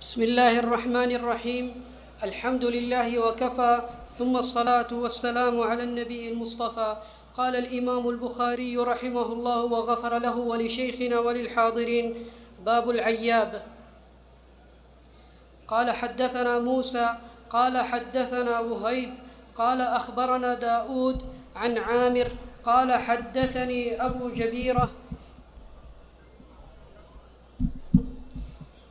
بسم الله الرحمن الرحيم الحمد لله وكفى ثم الصلاة والسلام على النبي المصطفى قال الإمام البخاري رحمه الله وغفر له ولشيخنا وللحاضرين باب العياب قال حدثنا موسى قال حدثنا وهيب قال أخبرنا داود عن عامر قال حدثني أبو جبيرة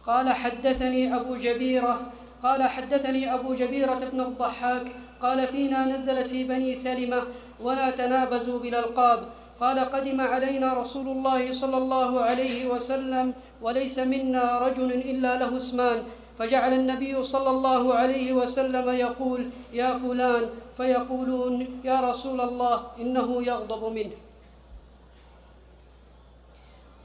قال حدثني أبو جبيرة قال حدثني أبو جبيرة بن الضحاك قال فينا نزلت في بني سلمة ولا تنابزوا بالألقاب قال قدم علينا رسول الله صلى الله عليه وسلم وليس منا رجل إلا له اسمان فجعل النبي صلى الله عليه وسلم يقول يا فلان فيقولون يا رسول الله إنه يغضب منه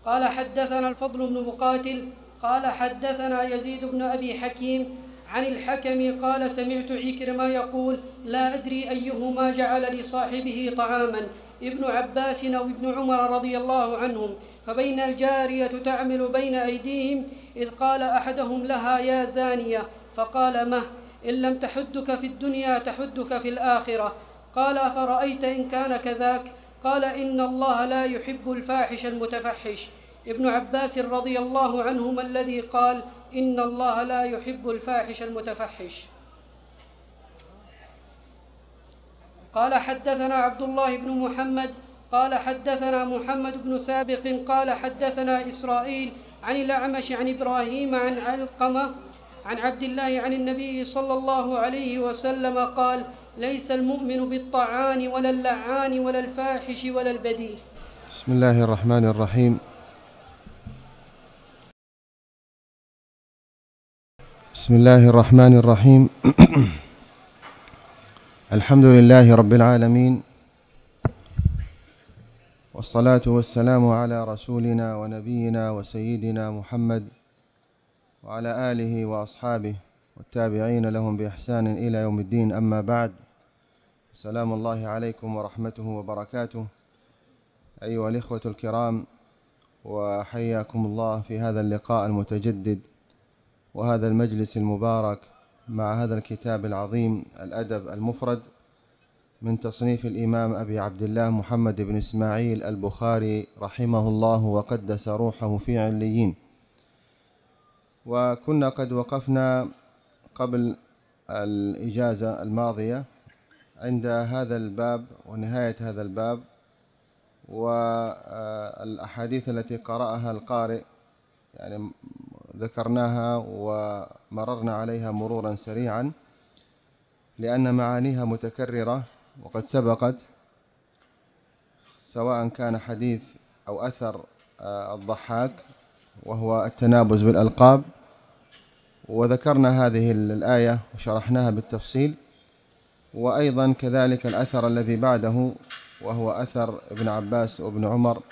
قال حدثنا الفضل بن مقاتل قال حدثنا يزيد بن أبي حكيم عن الحكم قال سمعت عكرمة يقول لا أدري أيهما جعل لصاحبه طعاما ابن عباس أو ابن عمر رضي الله عنهم فبين الجارية تعمل بين أيديهم إذ قال أحدهم لها يا زانية فقال مه إن لم تحدك في الدنيا تحدك في الآخرة قال أفرأيت إن كان كذاك قال إن الله لا يحب الفاحش المتفحش ابن عباس رضي الله عنهما الذي قال إن الله لا يحب الفاحش المتفحش قال حدثنا عبد الله بن محمد قال حدثنا محمد بن سابق قال حدثنا إسرائيل عن الأعمش عن إبراهيم عن علقمة عن عبد الله عن النبي صلى الله عليه وسلم قال ليس المؤمن بالطعان ولا اللعان ولا الفاحش ولا البديل بسم الله الرحمن الرحيم بسم الله الرحمن الرحيم الحمد لله رب العالمين والصلاة والسلام على رسولنا ونبينا وسيدنا محمد وعلى آله وأصحابه والتابعين لهم بإحسان إلى يوم الدين أما بعد سلام الله عليكم ورحمته وبركاته أيها الإخوة الكرام وحياكم الله في هذا اللقاء المتجدد وهذا المجلس المبارك مع هذا الكتاب العظيم الأدب المفرد من تصنيف الإمام أبي عبد الله محمد بن إسماعيل البخاري رحمه الله وقدس روحه في عليين وكنا قد وقفنا قبل الإجازة الماضية عند هذا الباب ونهاية هذا الباب والأحاديث التي قرأها القارئ يعني ذكرناها ومررنا عليها مرورا سريعا لأن معانيها متكررة وقد سبقت سواء كان حديث أو أثر آه، الضحاك وهو التنابز بالألقاب وذكرنا هذه الآية وشرحناها بالتفصيل وأيضا كذلك الأثر الذي بعده وهو أثر ابن عباس وابن عمر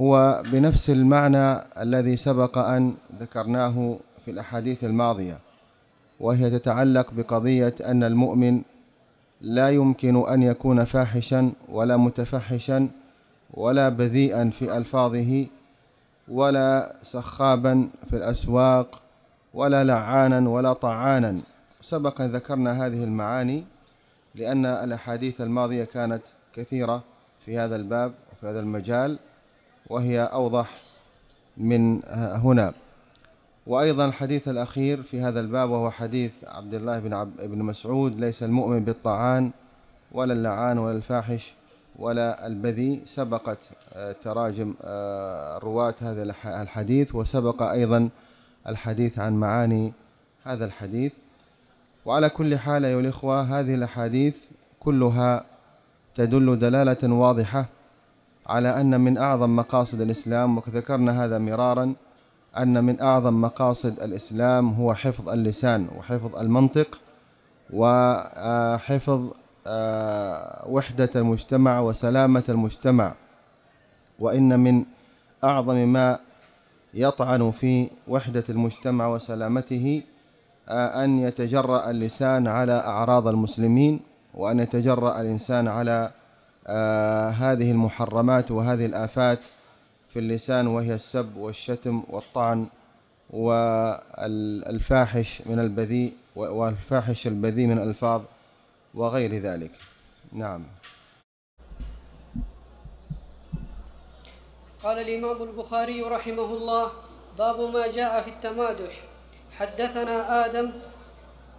هو بنفس المعنى الذي سبق أن ذكرناه في الأحاديث الماضية وهي تتعلق بقضية أن المؤمن لا يمكن أن يكون فاحشا ولا متفحشا ولا بذيئا في ألفاظه ولا سخابا في الأسواق ولا لعانا ولا طعانا سبق أن ذكرنا هذه المعاني لأن الأحاديث الماضية كانت كثيرة في هذا الباب وفي هذا المجال وهي أوضح من هنا وأيضا الحديث الأخير في هذا الباب وهو حديث عبد الله بن, عب بن مسعود ليس المؤمن بالطعان ولا اللعان ولا الفاحش ولا البذي سبقت آه، تراجم آه، رواة هذا الحديث وسبق أيضا الحديث عن معاني هذا الحديث وعلى كل حال أيها الإخوة هذه الأحاديث كلها تدل دلالة واضحة على أن من أعظم مقاصد الإسلام وذكرنا هذا مرارا أن من أعظم مقاصد الإسلام هو حفظ اللسان وحفظ المنطق وحفظ آه، آه، وحدة المجتمع وسلامة المجتمع وإن من أعظم ما يطعن في وحدة المجتمع وسلامته آه، أن يتجرأ اللسان على أعراض المسلمين وأن يتجرأ الإنسان على آه، هذه المحرمات وهذه الآفات في اللسان وهي السب والشتم والطعن والفاحش من البذيء والفاحش البذيء من الألفاظ وغير ذلك نعم قال الإمام البخاري رحمه الله باب ما جاء في التمادح حدثنا آدم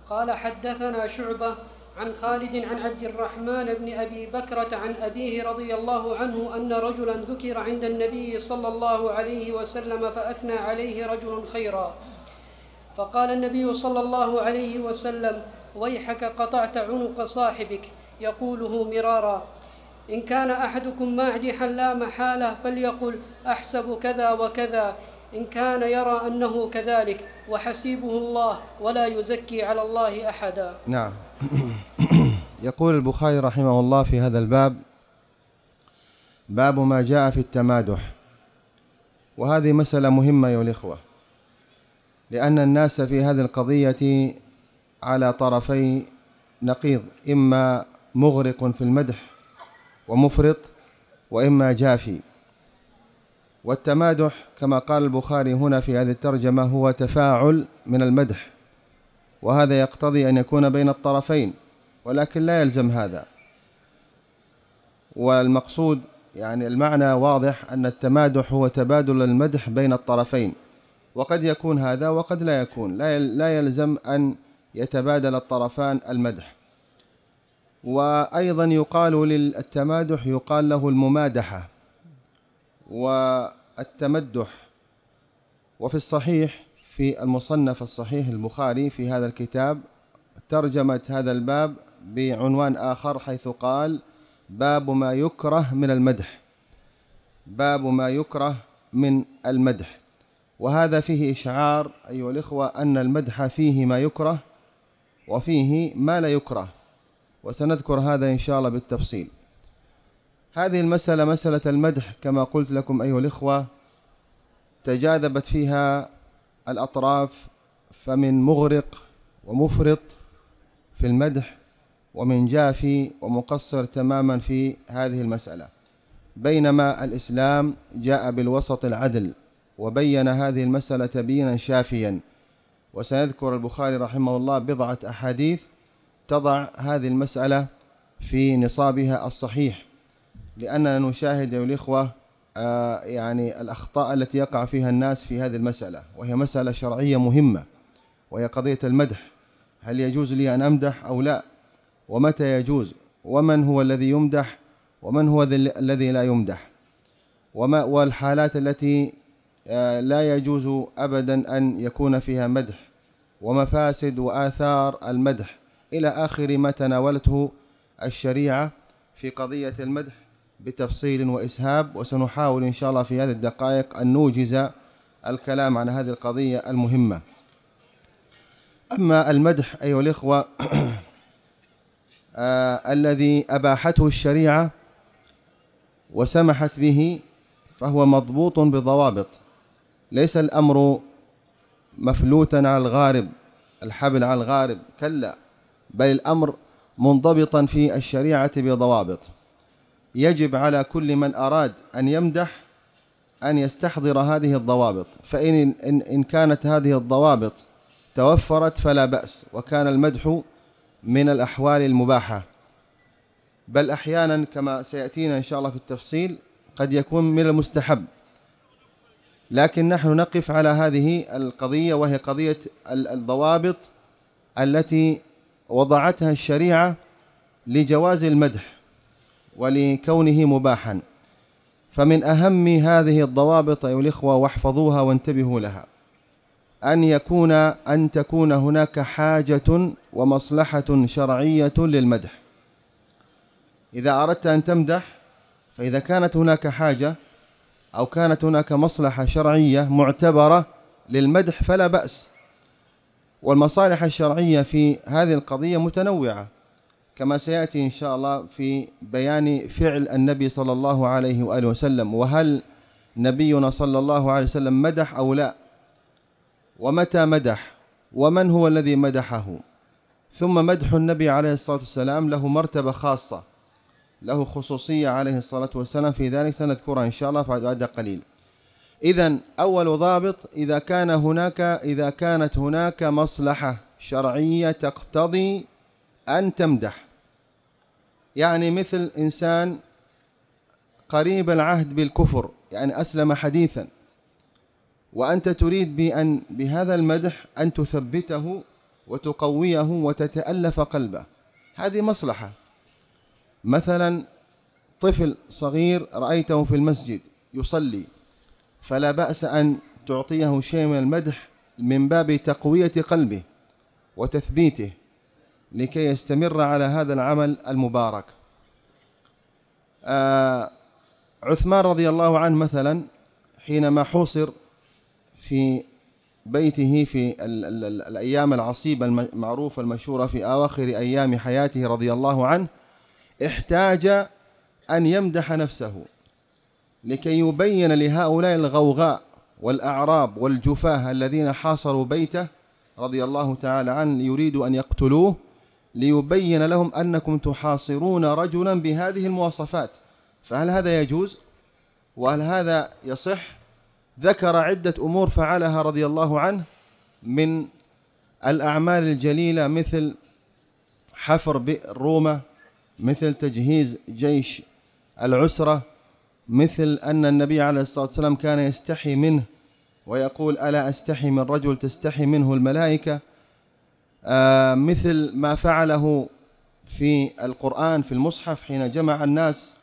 قال حدثنا شعبة عن خالد عن عبد الرحمن بن أبي بكرة عن أبيه رضي الله عنه أن رجلا ذكر عند النبي صلى الله عليه وسلم فأثنى عليه رجل خيرا فقال النبي صلى الله عليه وسلم ويحك قطعت عنق صاحبك يقوله مرارا إن كان أحدكم ماعدحا لا محالة فليقل أحسب كذا وكذا إن كان يرى أنه كذلك وحسيبه الله ولا يزكي على الله أحدا نعم يقول البخاري رحمه الله في هذا الباب باب ما جاء في التمادح وهذه مسألة مهمة أيها الإخوة لأن الناس في هذه القضية على طرفي نقيض إما مغرق في المدح ومفرط وإما جافي والتمادح كما قال البخاري هنا في هذه الترجمة هو تفاعل من المدح وهذا يقتضي أن يكون بين الطرفين ولكن لا يلزم هذا والمقصود يعني المعنى واضح أن التمادح هو تبادل المدح بين الطرفين وقد يكون هذا وقد لا يكون لا يلزم أن يتبادل الطرفان المدح وأيضا يقال للتمادح يقال له الممادحة والتمدح وفي الصحيح في المصنف الصحيح البخاري في هذا الكتاب ترجمة هذا الباب بعنوان آخر حيث قال باب ما يكره من المدح باب ما يكره من المدح وهذا فيه إشعار أيها الإخوة أن المدح فيه ما يكره وفيه ما لا يكره وسنذكر هذا إن شاء الله بالتفصيل هذه المسألة مسألة المدح كما قلت لكم أيها الإخوة تجاذبت فيها الأطراف فمن مغرق ومفرط في المدح ومن جافي ومقصر تماما في هذه المسألة بينما الإسلام جاء بالوسط العدل وبين هذه المسألة تبيينا شافيا وسيذكر البخاري رحمه الله بضعة أحاديث تضع هذه المسألة في نصابها الصحيح لأننا نشاهد يا الإخوة آه، يعني الأخطاء التي يقع فيها الناس في هذه المسألة وهي مسألة شرعية مهمة وهي قضية المدح هل يجوز لي أن أمدح أو لا ومتى يجوز ومن هو الذي يمدح ومن هو الذي لا يمدح وما والحالات التي آه، لا يجوز أبدا أن يكون فيها مدح ومفاسد وآثار المدح إلى آخر ما تناولته الشريعة في قضية المدح بتفصيل وإسهاب وسنحاول إن شاء الله في هذه الدقائق أن نوجز الكلام عن هذه القضية المهمة أما المدح أيها الإخوة آه الذي أباحته الشريعة وسمحت به فهو مضبوط بضوابط ليس الأمر مفلوتا على الغارب الحبل على الغارب كلا بل الأمر منضبطا في الشريعة بضوابط يجب على كل من أراد أن يمدح أن يستحضر هذه الضوابط فإن إن, إن كانت هذه الضوابط توفرت فلا بأس وكان المدح من الأحوال المباحة بل أحيانا كما سيأتينا إن شاء الله في التفصيل قد يكون من المستحب لكن نحن نقف على هذه القضية وهي قضية الضوابط التي وضعتها الشريعة لجواز المدح ولكونه مباحا فمن أهم هذه الضوابط أيها الإخوة واحفظوها وانتبهوا لها أن يكون أن تكون هناك حاجة ومصلحة شرعية للمدح إذا أردت أن تمدح فإذا كانت هناك حاجة أو كانت هناك مصلحة شرعية معتبرة للمدح فلا بأس والمصالح الشرعية في هذه القضية متنوعة كما سياتي ان شاء الله في بيان فعل النبي صلى الله عليه واله وسلم وهل نبينا صلى الله عليه وسلم مدح او لا ومتى مدح ومن هو الذي مدحه ثم مدح النبي عليه الصلاه والسلام له مرتبه خاصه له خصوصيه عليه الصلاه والسلام في ذلك سنذكرها ان شاء الله بعد قليل اذا اول ضابط اذا كان هناك اذا كانت هناك مصلحه شرعيه تقتضي ان تمدح يعني مثل إنسان قريب العهد بالكفر يعني أسلم حديثا وأنت تريد بأن بهذا المدح أن تثبته وتقويه وتتألف قلبه هذه مصلحة مثلا طفل صغير رأيته في المسجد يصلي فلا بأس أن تعطيه شيء من المدح من باب تقوية قلبه وتثبيته لكي يستمر على هذا العمل المبارك آه عثمان رضي الله عنه مثلا حينما حوصر في بيته في الـ الـ الـ الأيام العصيبة المعروفة المشهورة في أواخر أيام حياته رضي الله عنه احتاج أن يمدح نفسه لكي يبين لهؤلاء الغوغاء والأعراب والجفاه الذين حاصروا بيته رضي الله تعالى عنه يريد أن يقتلوه ليبين لهم أنكم تحاصرون رجلا بهذه المواصفات فهل هذا يجوز وهل هذا يصح ذكر عدة أمور فعلها رضي الله عنه من الأعمال الجليلة مثل حفر بئر رومة مثل تجهيز جيش العسرة مثل أن النبي عليه الصلاة والسلام كان يستحي منه ويقول ألا أستحي من رجل تستحي منه الملائكة آه، مثل ما فعله في القرآن في المصحف حين جمع الناس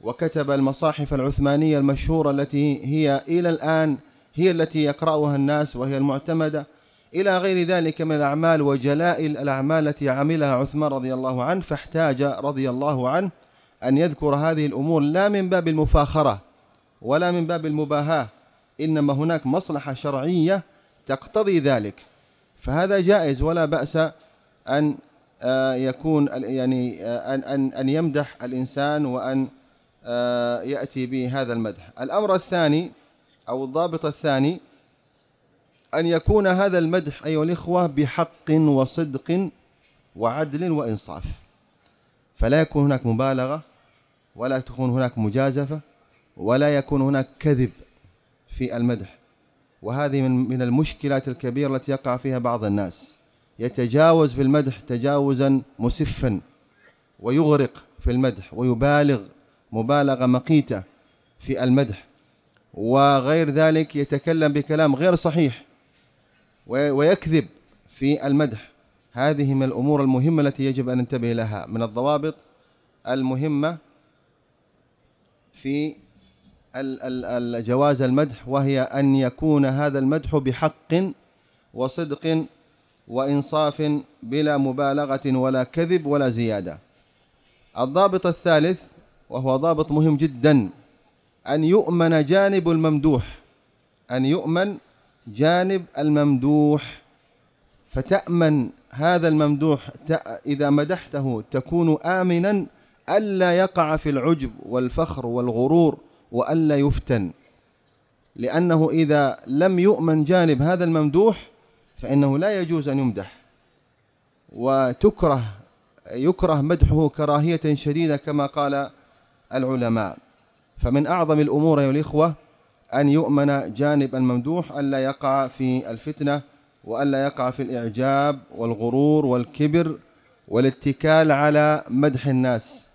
وكتب المصاحف العثمانية المشهورة التي هي إلى الآن هي التي يقرأها الناس وهي المعتمدة إلى غير ذلك من الأعمال وجلائل الأعمال التي عملها عثمان رضي الله عنه فاحتاج رضي الله عنه أن يذكر هذه الأمور لا من باب المفاخرة ولا من باب المباهاة إنما هناك مصلحة شرعية تقتضي ذلك فهذا جائز ولا بأس أن آه، يكون يعني آه، أن أن أن يمدح الإنسان وأن آه، يأتي به هذا المدح. الأمر الثاني أو الضابط الثاني أن يكون هذا المدح أيها الإخوة بحق وصدق وعدل وإنصاف. فلا يكون هناك مبالغة ولا تكون هناك مجازفة ولا يكون هناك كذب في المدح وهذه من من المشكلات الكبيرة التي يقع فيها بعض الناس يتجاوز في المدح تجاوزا مسفا ويغرق في المدح ويبالغ مبالغة مقيتة في المدح وغير ذلك يتكلم بكلام غير صحيح ويكذب في المدح هذه من الأمور المهمة التي يجب أن ننتبه لها من الضوابط المهمة في جواز المدح وهي أن يكون هذا المدح بحق وصدق وإنصاف بلا مبالغة ولا كذب ولا زيادة الضابط الثالث وهو ضابط مهم جدا أن يؤمن جانب الممدوح أن يؤمن جانب الممدوح فتأمن هذا الممدوح إذا مدحته تكون آمنا ألا يقع في العجب والفخر والغرور وألا يفتن لأنه إذا لم يؤمن جانب هذا الممدوح فإنه لا يجوز أن يمدح وتكره يكره مدحه كراهية شديدة كما قال العلماء فمن أعظم الأمور أيها الإخوة أن يؤمن جانب الممدوح ألا يقع في الفتنة وألا يقع في الإعجاب والغرور والكبر والاتكال على مدح الناس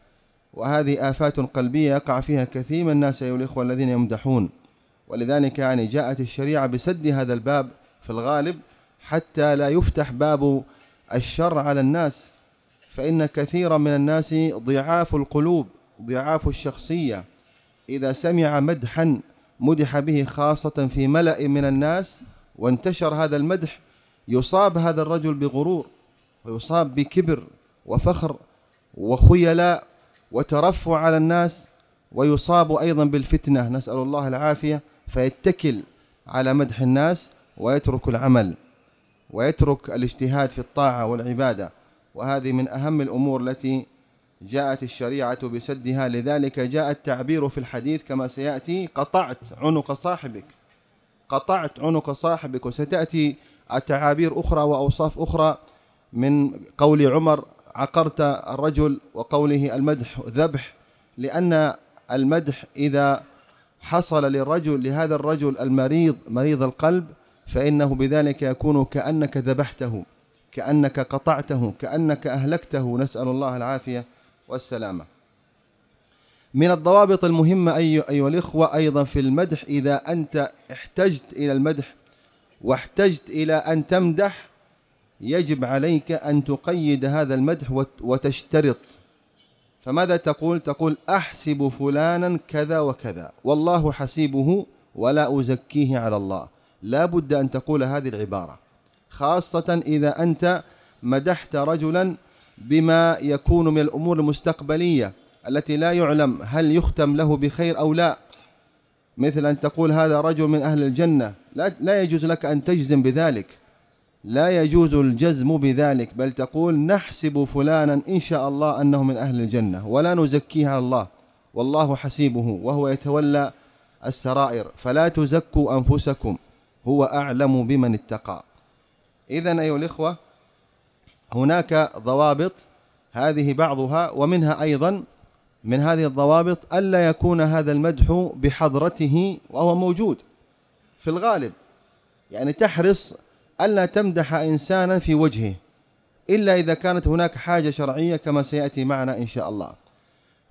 وهذه آفات قلبية يقع فيها كثير من الناس أيها الإخوة الذين يمدحون ولذلك يعني جاءت الشريعة بسد هذا الباب في الغالب حتى لا يفتح باب الشر على الناس فإن كثيرا من الناس ضعاف القلوب ضعاف الشخصية إذا سمع مدحا مدح به خاصة في ملأ من الناس وانتشر هذا المدح يصاب هذا الرجل بغرور ويصاب بكبر وفخر وخيلاء وترفع على الناس ويصاب أيضا بالفتنة نسأل الله العافية فيتكل على مدح الناس ويترك العمل ويترك الاجتهاد في الطاعة والعبادة وهذه من أهم الأمور التي جاءت الشريعة بسدها لذلك جاء التعبير في الحديث كما سيأتي قطعت عنق صاحبك قطعت عنق صاحبك وستأتي تعابير أخرى وأوصاف أخرى من قول عمر عقرت الرجل وقوله المدح ذبح لأن المدح إذا حصل للرجل لهذا الرجل المريض مريض القلب فإنه بذلك يكون كأنك ذبحته كأنك قطعته كأنك أهلكته نسأل الله العافية والسلامة من الضوابط المهمة أيها الإخوة أيضا في المدح إذا أنت احتجت إلى المدح واحتجت إلى أن تمدح يجب عليك أن تقيد هذا المدح وتشترط فماذا تقول تقول أحسب فلانا كذا وكذا والله حسيبه ولا أزكيه على الله لا بد أن تقول هذه العبارة خاصة إذا أنت مدحت رجلا بما يكون من الأمور المستقبلية التي لا يعلم هل يختم له بخير أو لا مثل أن تقول هذا رجل من أهل الجنة لا, لا يجوز لك أن تجزم بذلك لا يجوز الجزم بذلك بل تقول نحسب فلانا إن شاء الله أنه من أهل الجنة ولا نزكيها الله والله حسيبه وهو يتولى السرائر فلا تزكوا أنفسكم هو أعلم بمن اتقى إذا أيها الإخوة هناك ضوابط هذه بعضها ومنها أيضا من هذه الضوابط ألا يكون هذا المدح بحضرته وهو موجود في الغالب يعني تحرص ألا تمدح إنسانا في وجهه إلا إذا كانت هناك حاجة شرعية كما سيأتي معنا إن شاء الله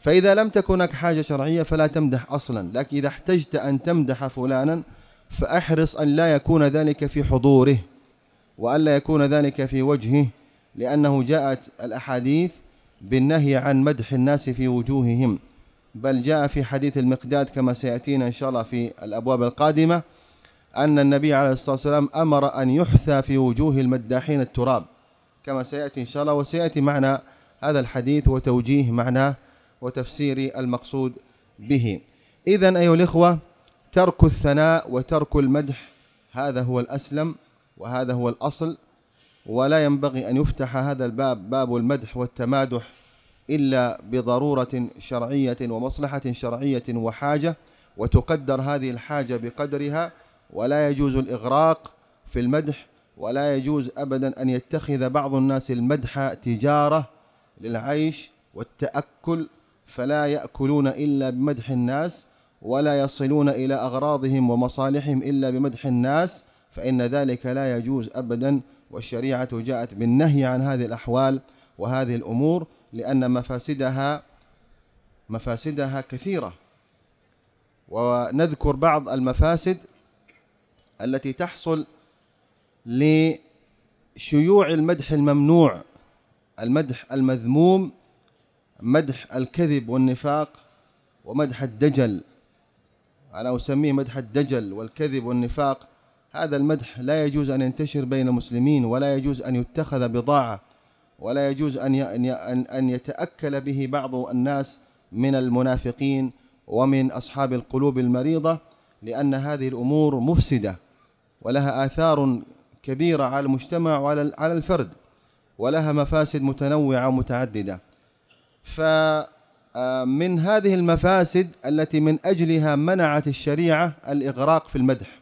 فإذا لم تكن هناك حاجة شرعية فلا تمدح أصلا لكن إذا احتجت أن تمدح فلانا فأحرص أن لا يكون ذلك في حضوره وألا يكون ذلك في وجهه لأنه جاءت الأحاديث بالنهي عن مدح الناس في وجوههم بل جاء في حديث المقداد كما سيأتينا إن شاء الله في الأبواب القادمة أن النبي عليه الصلاة والسلام أمر أن يحثى في وجوه المداحين التراب كما سيأتي إن شاء الله وسيأتي معنى هذا الحديث وتوجيه معناه وتفسير المقصود به إذا أيها الإخوة ترك الثناء وترك المدح هذا هو الأسلم وهذا هو الأصل ولا ينبغي أن يفتح هذا الباب باب المدح والتمادح إلا بضرورة شرعية ومصلحة شرعية وحاجة وتقدر هذه الحاجة بقدرها ولا يجوز الإغراق في المدح ولا يجوز أبدا أن يتخذ بعض الناس المدح تجارة للعيش والتأكل فلا يأكلون إلا بمدح الناس ولا يصلون إلى أغراضهم ومصالحهم إلا بمدح الناس فإن ذلك لا يجوز أبدا والشريعة جاءت بالنهي عن هذه الأحوال وهذه الأمور لأن مفاسدها مفاسدها كثيرة ونذكر بعض المفاسد التي تحصل لشيوع المدح الممنوع المدح المذموم مدح الكذب والنفاق ومدح الدجل أنا أسميه مدح الدجل والكذب والنفاق هذا المدح لا يجوز أن ينتشر بين المسلمين ولا يجوز أن يتخذ بضاعة ولا يجوز أن أن يتأكل به بعض الناس من المنافقين ومن أصحاب القلوب المريضة لأن هذه الأمور مفسدة ولها آثار كبيرة على المجتمع وعلى على الفرد ولها مفاسد متنوعة ومتعددة فمن آه، هذه المفاسد التي من أجلها منعت الشريعة الإغراق في المدح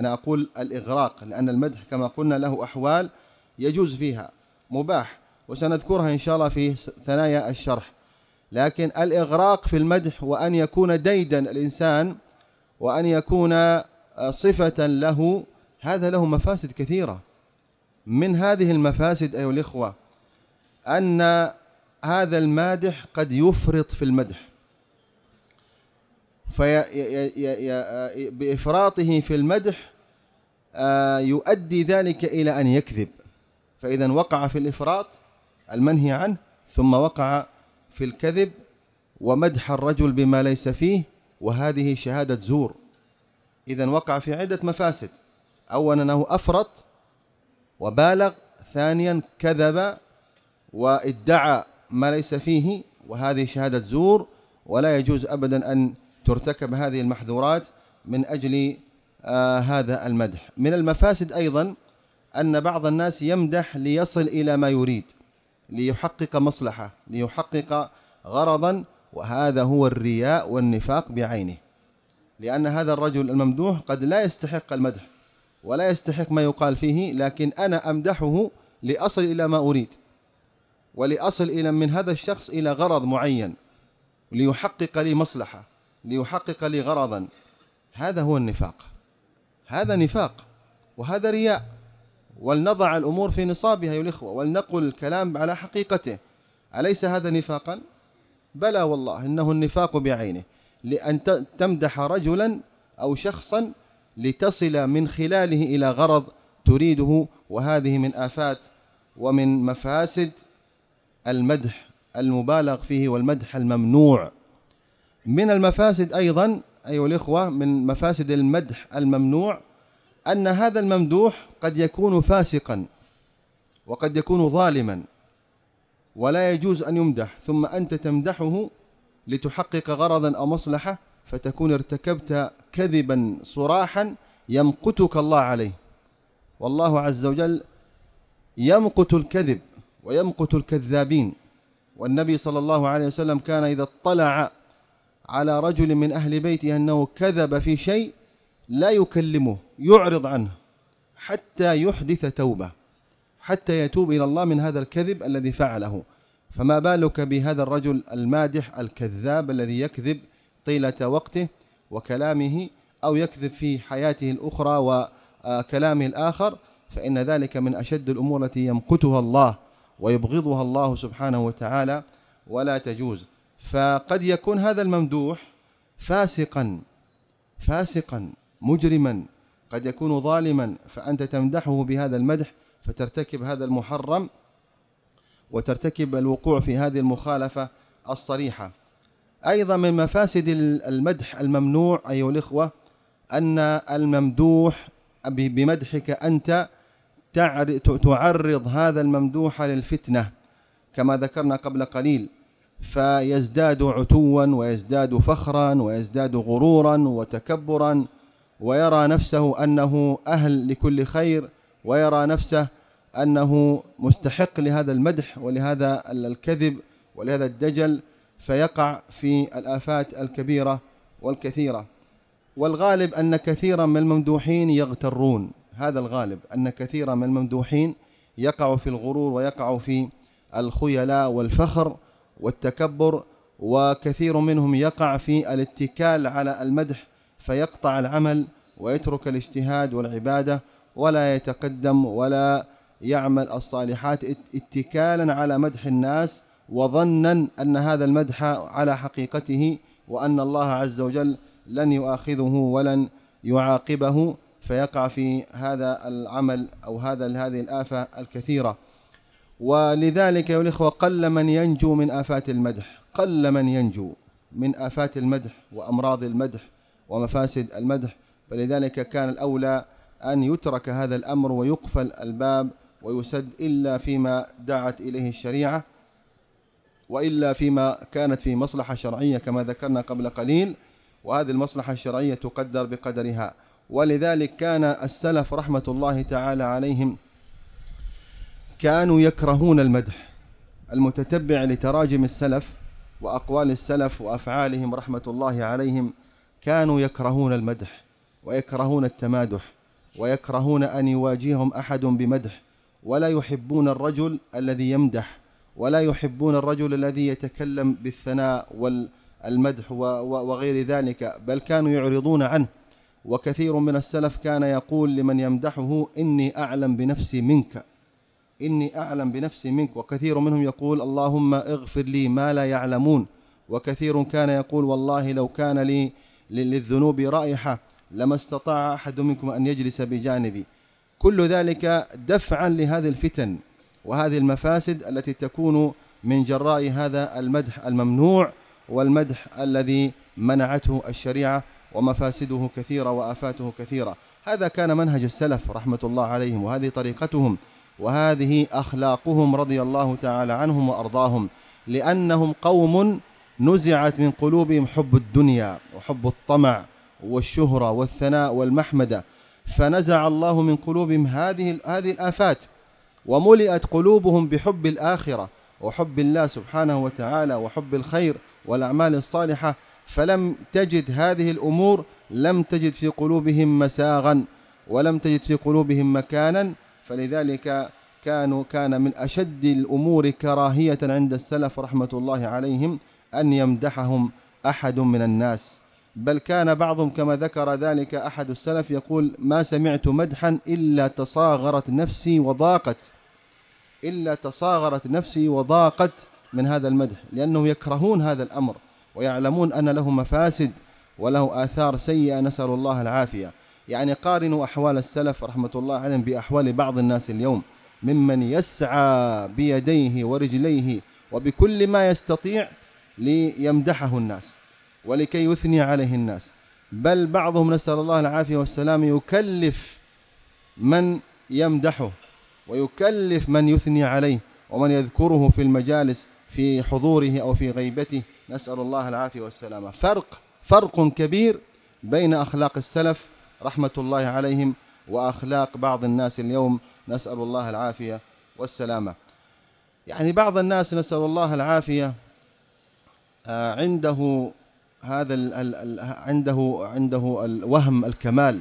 أنا أقول الإغراق لأن المدح كما قلنا له أحوال يجوز فيها مباح وسنذكرها إن شاء الله في ثنايا الشرح لكن الإغراق في المدح وأن يكون ديدا الإنسان وأن يكون صفة له هذا له مفاسد كثيرة من هذه المفاسد أيها الإخوة أن هذا المادح قد يفرط في المدح في بإفراطه في المدح آه، يؤدي ذلك إلى أن يكذب فإذا وقع في الإفراط المنهي عنه ثم وقع في الكذب ومدح الرجل بما ليس فيه وهذه شهادة زور إذا وقع في عدة مفاسد أولا أنه أفرط وبالغ ثانيا كذب وادعى ما ليس فيه وهذه شهادة زور ولا يجوز أبدا أن ترتكب هذه المحذورات من أجل آه هذا المدح من المفاسد أيضا أن بعض الناس يمدح ليصل إلى ما يريد ليحقق مصلحة ليحقق غرضا وهذا هو الرياء والنفاق بعينه لأن هذا الرجل الممدوح قد لا يستحق المدح ولا يستحق ما يقال فيه لكن أنا أمدحه لأصل إلى ما أريد ولأصل إلى من هذا الشخص إلى غرض معين ليحقق لي مصلحة ليحقق لي غرضا هذا هو النفاق هذا نفاق وهذا رياء ولنضع الأمور في نصابها أيها الإخوة ولنقل الكلام على حقيقته أليس هذا نفاقا؟ بلى والله إنه النفاق بعينه لأن تمدح رجلا أو شخصا لتصل من خلاله إلى غرض تريده وهذه من آفات ومن مفاسد المدح المبالغ فيه والمدح الممنوع من المفاسد أيضا أيها الإخوة من مفاسد المدح الممنوع أن هذا الممدوح قد يكون فاسقا وقد يكون ظالما ولا يجوز أن يمدح ثم أنت تمدحه لتحقق غرضا أو مصلحة فتكون ارتكبت كذبا صراحا يمقتك الله عليه والله عز وجل يمقت الكذب ويمقت الكذابين والنبي صلى الله عليه وسلم كان إذا اطلع على رجل من أهل بيته أنه كذب في شيء لا يكلمه يعرض عنه حتى يحدث توبة حتى يتوب إلى الله من هذا الكذب الذي فعله فما بالك بهذا الرجل المادح الكذاب الذي يكذب طيلة وقته وكلامه أو يكذب في حياته الأخرى وكلامه الآخر فإن ذلك من أشد الأمور التي يمقتها الله ويبغضها الله سبحانه وتعالى ولا تجوز فقد يكون هذا الممدوح فاسقا فاسقا مجرما قد يكون ظالما فأنت تمدحه بهذا المدح فترتكب هذا المحرم وترتكب الوقوع في هذه المخالفة الصريحة أيضا من مفاسد المدح الممنوع أيها الإخوة أن الممدوح بمدحك أنت تعرض هذا الممدوح للفتنة كما ذكرنا قبل قليل فيزداد عتوا ويزداد فخرا ويزداد غرورا وتكبرا ويرى نفسه أنه أهل لكل خير ويرى نفسه أنه مستحق لهذا المدح ولهذا الكذب ولهذا الدجل فيقع في الآفات الكبيرة والكثيرة والغالب أن كثيرا من الممدوحين يغترون هذا الغالب أن كثيرا من الممدوحين يقع في الغرور ويقع في الخيلاء والفخر والتكبر وكثير منهم يقع في الاتكال على المدح فيقطع العمل ويترك الاجتهاد والعبادة ولا يتقدم ولا يعمل الصالحات اتكالا على مدح الناس وظنا أن هذا المدح على حقيقته وأن الله عز وجل لن يؤاخذه ولن يعاقبه فيقع في هذا العمل أو هذا هذه الآفة الكثيرة ولذلك يا الإخوة قل من ينجو من آفات المدح قل من ينجو من آفات المدح وأمراض المدح ومفاسد المدح فلذلك كان الأولى أن يترك هذا الأمر ويقفل الباب ويسد إلا فيما دعت إليه الشريعة وإلا فيما كانت في مصلحة شرعية كما ذكرنا قبل قليل وهذه المصلحة الشرعية تقدر بقدرها ولذلك كان السلف رحمة الله تعالى عليهم كانوا يكرهون المدح المتتبع لتراجم السلف وأقوال السلف وأفعالهم رحمة الله عليهم كانوا يكرهون المدح ويكرهون التمادح ويكرهون أن يواجههم أحد بمدح ولا يحبون الرجل الذي يمدح ولا يحبون الرجل الذي يتكلم بالثناء والمدح وغير ذلك بل كانوا يعرضون عنه وكثير من السلف كان يقول لمن يمدحه إني أعلم بنفسي منك إني أعلم بنفسي منك وكثير منهم يقول اللهم اغفر لي ما لا يعلمون وكثير كان يقول والله لو كان لي للذنوب رائحة لما استطاع أحد منكم أن يجلس بجانبي كل ذلك دفعا لهذه الفتن وهذه المفاسد التي تكون من جراء هذا المدح الممنوع والمدح الذي منعته الشريعه ومفاسده كثيره وافاته كثيره هذا كان منهج السلف رحمه الله عليهم وهذه طريقتهم وهذه اخلاقهم رضي الله تعالى عنهم وارضاهم لانهم قوم نزعت من قلوبهم حب الدنيا وحب الطمع والشهره والثناء والمحمده فنزع الله من قلوبهم هذه هذه الآفات وملئت قلوبهم بحب الآخرة وحب الله سبحانه وتعالى وحب الخير والأعمال الصالحة فلم تجد هذه الأمور لم تجد في قلوبهم مساغا ولم تجد في قلوبهم مكانا فلذلك كانوا كان من أشد الأمور كراهية عند السلف رحمة الله عليهم أن يمدحهم أحد من الناس بل كان بعضهم كما ذكر ذلك أحد السلف يقول ما سمعت مدحا إلا تصاغرت نفسي وضاقت إلا تصاغرت نفسي وضاقت من هذا المدح لأنهم يكرهون هذا الأمر ويعلمون أن له مفاسد وله آثار سيئة نسأل الله العافية يعني قارنوا أحوال السلف رحمة الله عليهم بأحوال بعض الناس اليوم ممن يسعى بيديه ورجليه وبكل ما يستطيع ليمدحه الناس ولكي يثني عليه الناس بل بعضهم نسأل الله العافية والسلام يكلف من يمدحه ويكلف من يثني عليه ومن يذكره في المجالس في حضوره أو في غيبته نسأل الله العافية والسلامة فرق فرق كبير بين أخلاق السلف رحمة الله عليهم وأخلاق بعض الناس اليوم نسأل الله العافية والسلامة يعني بعض الناس نسأل الله العافية آه، عنده هذا الـ الـ الـ عنده عنده الوهم الكمال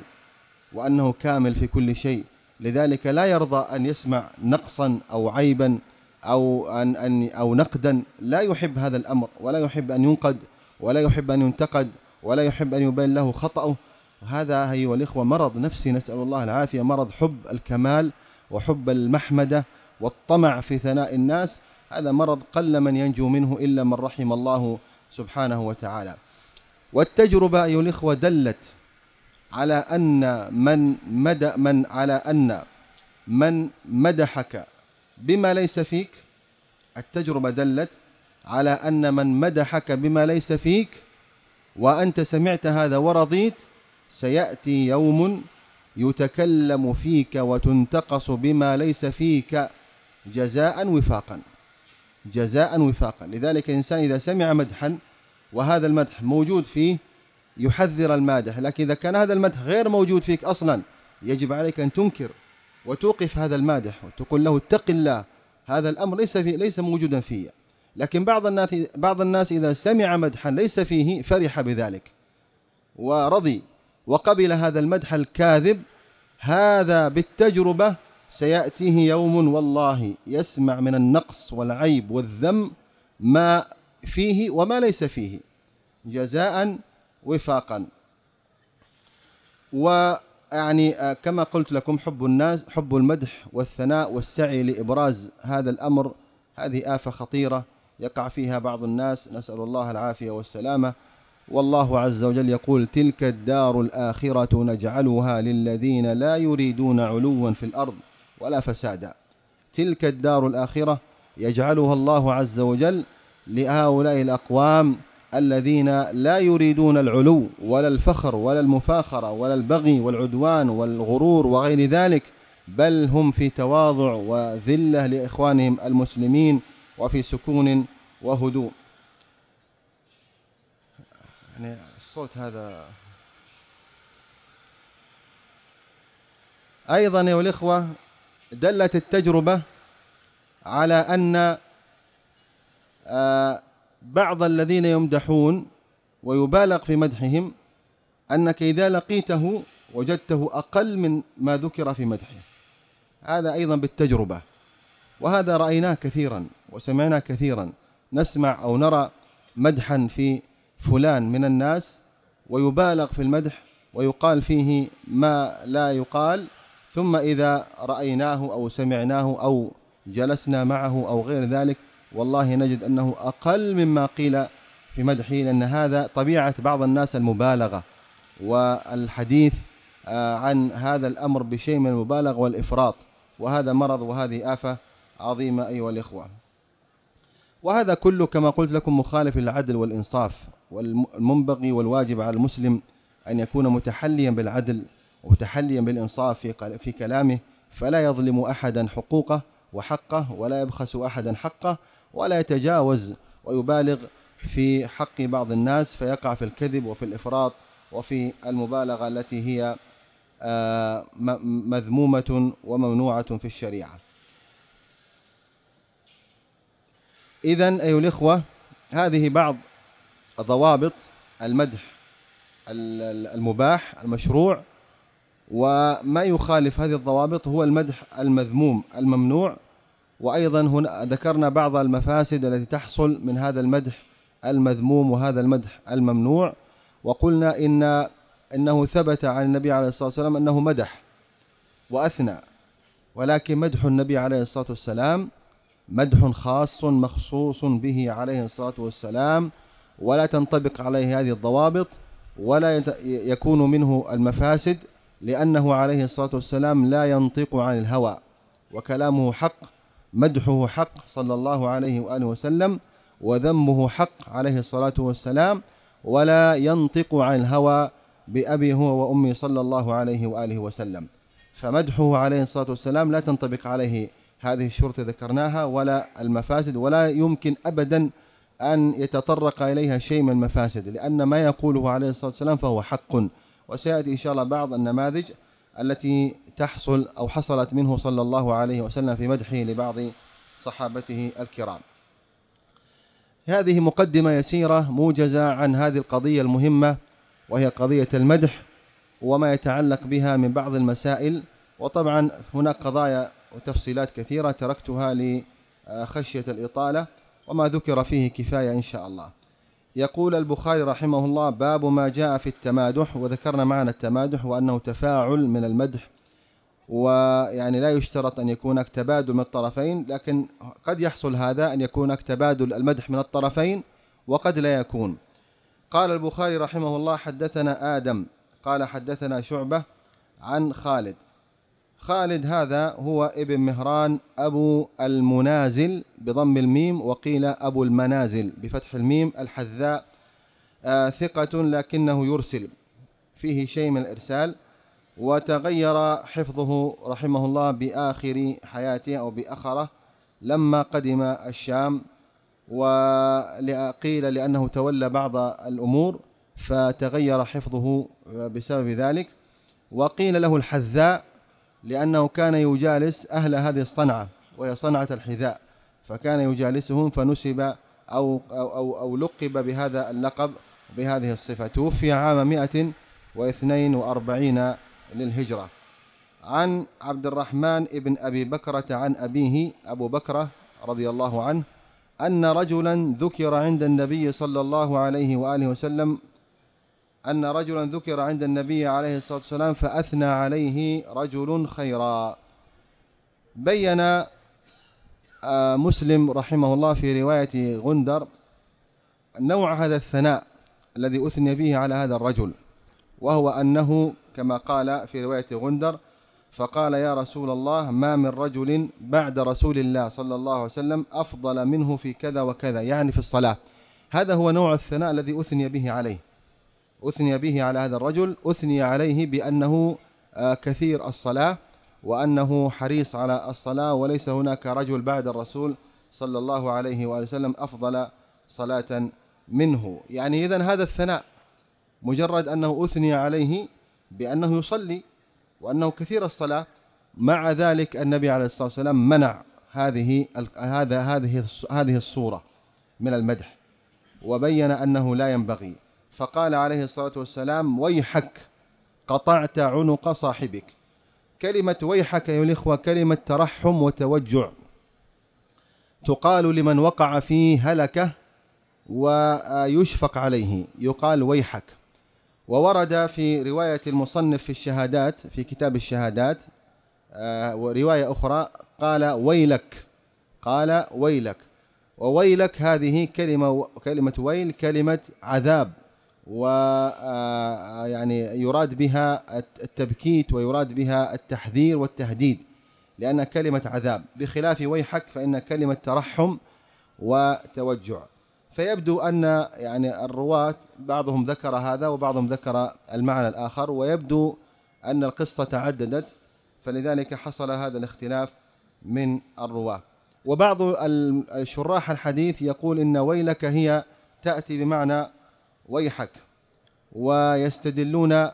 وانه كامل في كل شيء لذلك لا يرضى ان يسمع نقصا او عيبا او ان ان او نقدا لا يحب هذا الامر ولا يحب ان ينقد ولا يحب ان ينتقد ولا يحب ان يبين له خطاه وهذا ايها الاخوه مرض نفسي نسال الله العافيه مرض حب الكمال وحب المحمده والطمع في ثناء الناس هذا مرض قل من ينجو منه الا من رحم الله سبحانه وتعالى والتجربة أيها الإخوة دلت على أن من مد من على أن من مدحك بما ليس فيك التجربة دلت على أن من مدحك بما ليس فيك وأنت سمعت هذا ورضيت سيأتي يوم يتكلم فيك وتنتقص بما ليس فيك جزاء وفاقا جزاء وفاقا لذلك الإنسان إذا سمع مدحا وهذا المدح موجود فيه يحذر المادح لكن إذا كان هذا المدح غير موجود فيك أصلا يجب عليك أن تنكر وتوقف هذا المادح وتقول له اتق الله هذا الأمر ليس في ليس موجودا فيه لكن بعض الناس بعض الناس إذا سمع مدحا ليس فيه فرح بذلك ورضي وقبل هذا المدح الكاذب هذا بالتجربة سيأتيه يوم والله يسمع من النقص والعيب والذم ما فيه وما ليس فيه جزاء وفاقا ويعني آه، كما قلت لكم حب الناس حب المدح والثناء والسعي لإبراز هذا الأمر هذه آفة خطيرة يقع فيها بعض الناس نسأل الله العافية والسلامة والله عز وجل يقول تلك الدار الآخرة نجعلها للذين لا يريدون علوا في الأرض ولا فسادا تلك الدار الآخرة يجعلها الله عز وجل لهؤلاء الأقوام الذين لا يريدون العلو ولا الفخر ولا المفاخرة ولا البغي والعدوان والغرور وغير ذلك بل هم في تواضع وذلة لإخوانهم المسلمين وفي سكون وهدوء يعني الصوت هذا أيضا يا الإخوة دلت التجربة على أن آه، بعض الذين يمدحون ويبالغ في مدحهم أنك إذا لقيته وجدته أقل من ما ذكر في مدحه هذا أيضا بالتجربة وهذا رأيناه كثيرا وسمعناه كثيرا نسمع أو نرى مدحا في فلان من الناس ويبالغ في المدح ويقال فيه ما لا يقال ثم إذا رأيناه أو سمعناه أو جلسنا معه أو غير ذلك والله نجد أنه أقل مما قيل في مدحه لأن هذا طبيعة بعض الناس المبالغة والحديث آه، عن هذا الأمر بشيء من المبالغ والإفراط وهذا مرض وهذه آفة عظيمة أيها الإخوة وهذا كله كما قلت لكم مخالف للعدل والإنصاف والمنبغي والواجب على المسلم أن يكون متحليا بالعدل ومتحليا بالإنصاف في كلامه فلا يظلم أحدا حقوقه وحقه ولا يبخس أحدا حقه ولا يتجاوز ويبالغ في حق بعض الناس فيقع في الكذب وفي الافراط وفي المبالغه التي هي آه، مذمومه وممنوعه في الشريعه. اذا ايها الاخوه هذه بعض ضوابط المدح المباح المشروع وما يخالف هذه الضوابط هو المدح المذموم الممنوع وأيضا هنا ذكرنا بعض المفاسد التي تحصل من هذا المدح المذموم وهذا المدح الممنوع وقلنا إن إنه ثبت عن النبي عليه الصلاة والسلام أنه مدح وأثنى ولكن مدح النبي عليه الصلاة والسلام مدح خاص مخصوص به عليه الصلاة والسلام ولا تنطبق عليه هذه الضوابط ولا يكون منه المفاسد لأنه عليه الصلاة والسلام لا ينطق عن الهوى وكلامه حق مدحه حق صلى الله عليه وآله وسلم وذمه حق عليه الصلاة والسلام ولا ينطق عن الهوى بأبي هو وأمي صلى الله عليه وآله وسلم فمدحه عليه الصلاة والسلام لا تنطبق عليه هذه الشروط ذكرناها ولا المفاسد ولا يمكن أبدا أن يتطرق إليها شيء من المفاسد لأن ما يقوله عليه الصلاة والسلام فهو حق وسيأتي إن شاء الله بعض النماذج التي تحصل أو حصلت منه صلى الله عليه وسلم في مدحه لبعض صحابته الكرام هذه مقدمة يسيرة موجزة عن هذه القضية المهمة وهي قضية المدح وما يتعلق بها من بعض المسائل وطبعا هناك قضايا وتفصيلات كثيرة تركتها لخشية الإطالة وما ذكر فيه كفاية إن شاء الله يقول البخاري رحمه الله باب ما جاء في التمادح وذكرنا معنى التمادح وأنه تفاعل من المدح ويعني لا يشترط أن يكون تبادل من الطرفين لكن قد يحصل هذا أن يكون تبادل المدح من الطرفين وقد لا يكون قال البخاري رحمه الله حدثنا آدم قال حدثنا شعبة عن خالد خالد هذا هو ابن مهران أبو المنازل بضم الميم وقيل أبو المنازل بفتح الميم الحذاء آه، ثقة لكنه يرسل فيه شيء من الإرسال وتغير حفظه رحمه الله بآخر حياته أو بأخره لما قدم الشام وقيل لأنه تولى بعض الأمور فتغير حفظه آه، بسبب ذلك وقيل له الحذاء لأنه كان يجالس أهل هذه الصنعة وهي صنعة الحذاء فكان يجالسهم فنسب أو, أو, أو, أو لقب بهذا اللقب بهذه الصفة توفي عام 142 للهجرة عن عبد الرحمن بن أبي بكرة عن أبيه أبو بكرة رضي الله عنه أن رجلا ذكر عند النبي صلى الله عليه وآله وسلم أن رجلا ذكر عند النبي عليه الصلاة والسلام فأثنى عليه رجل خيرا بين آه، مسلم رحمه الله في رواية غندر نوع هذا الثناء الذي أثني به على هذا الرجل وهو أنه كما قال في رواية غندر فقال يا رسول الله ما من رجل بعد رسول الله صلى الله عليه وسلم أفضل منه في كذا وكذا يعني في الصلاة هذا هو نوع الثناء الذي أثني به عليه أثني به على هذا الرجل أثني عليه بأنه آه، كثير الصلاة وأنه حريص على الصلاة وليس هناك رجل بعد الرسول صلى الله عليه وآله وسلم أفضل صلاة منه يعني إذا هذا الثناء مجرد أنه أثني عليه بأنه يصلي وأنه كثير الصلاة مع ذلك النبي عليه الصلاة والسلام منع هذه هذا هذه هذه الصورة من المدح وبين أنه لا ينبغي فقال عليه الصلاة والسلام ويحك قطعت عنق صاحبك كلمة ويحك أيها الإخوة كلمة ترحم وتوجع تقال لمن وقع في هلكة ويشفق عليه يقال ويحك وورد في رواية المصنف في الشهادات في كتاب الشهادات آه، ورواية أخرى قال ويلك قال ويلك وويلك هذه كلمة كلمة ويل كلمة عذاب و آه، آه، يعني يراد بها التبكيت ويراد بها التحذير والتهديد لأن كلمة عذاب بخلاف ويحك فإن كلمة ترحم وتوجع فيبدو أن يعني الرواة بعضهم ذكر هذا وبعضهم ذكر المعنى الآخر ويبدو أن القصة تعددت فلذلك حصل هذا الاختلاف من الرواة وبعض الشراح الحديث يقول إن ويلك هي تأتي بمعنى ويحك ويستدلون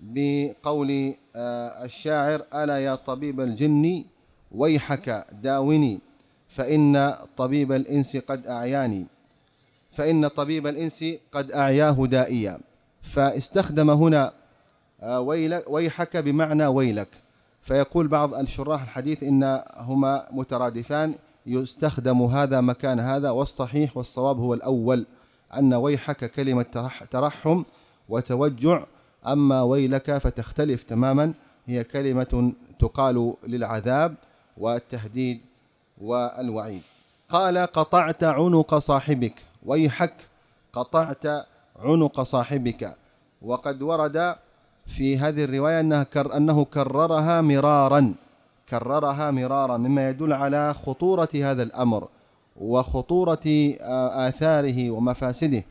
بقول آه، الشاعر ألا يا طبيب الجن ويحك داوني فإن طبيب الإنس قد أعياني فإن طبيب الإنس قد أعياه دائيا فاستخدم هنا آه، ويلك ويحك بمعنى ويلك فيقول بعض الشراح الحديث إنهما مترادفان يستخدم هذا مكان هذا والصحيح والصواب هو الأول أن ويحك كلمة ترحم وتوجع أما ويلك فتختلف تماما هي كلمة تقال للعذاب والتهديد والوعيد قال قطعت عنق صاحبك ويحك قطعت عنق صاحبك وقد ورد في هذه الرواية أنها كر أنه كررها مرارا كررها مرارا مما يدل على خطورة هذا الأمر وخطورة آه، آثاره ومفاسده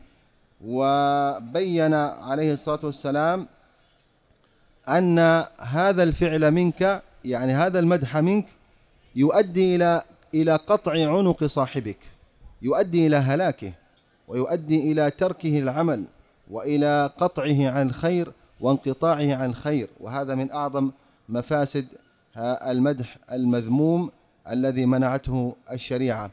وبين عليه الصلاة والسلام أن هذا الفعل منك يعني هذا المدح منك يؤدي إلى إلى قطع عنق صاحبك يؤدي إلى هلاكه ويؤدي إلى تركه العمل وإلى قطعه عن الخير وانقطاعه عن الخير وهذا من أعظم مفاسد آه، المدح المذموم الذي منعته الشريعه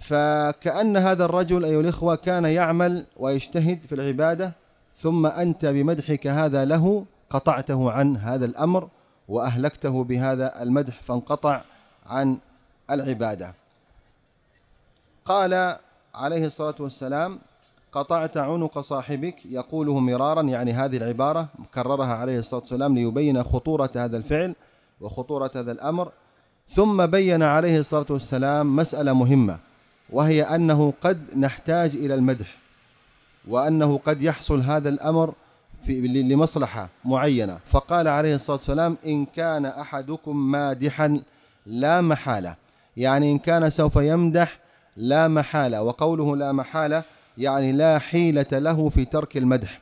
فكأن هذا الرجل أيها الإخوة كان يعمل ويجتهد في العبادة ثم أنت بمدحك هذا له قطعته عن هذا الأمر وأهلكته بهذا المدح فانقطع عن العبادة قال عليه الصلاة والسلام قطعت عنق صاحبك يقوله مرارا يعني هذه العبارة كررها عليه الصلاة والسلام ليبين خطورة هذا الفعل وخطورة هذا الأمر ثم بين عليه الصلاة والسلام مسألة مهمة وهي أنه قد نحتاج إلى المدح وأنه قد يحصل هذا الأمر في لمصلحة معينة فقال عليه الصلاة والسلام إن كان أحدكم مادحا لا محالة يعني إن كان سوف يمدح لا محالة وقوله لا محالة يعني لا حيلة له في ترك المدح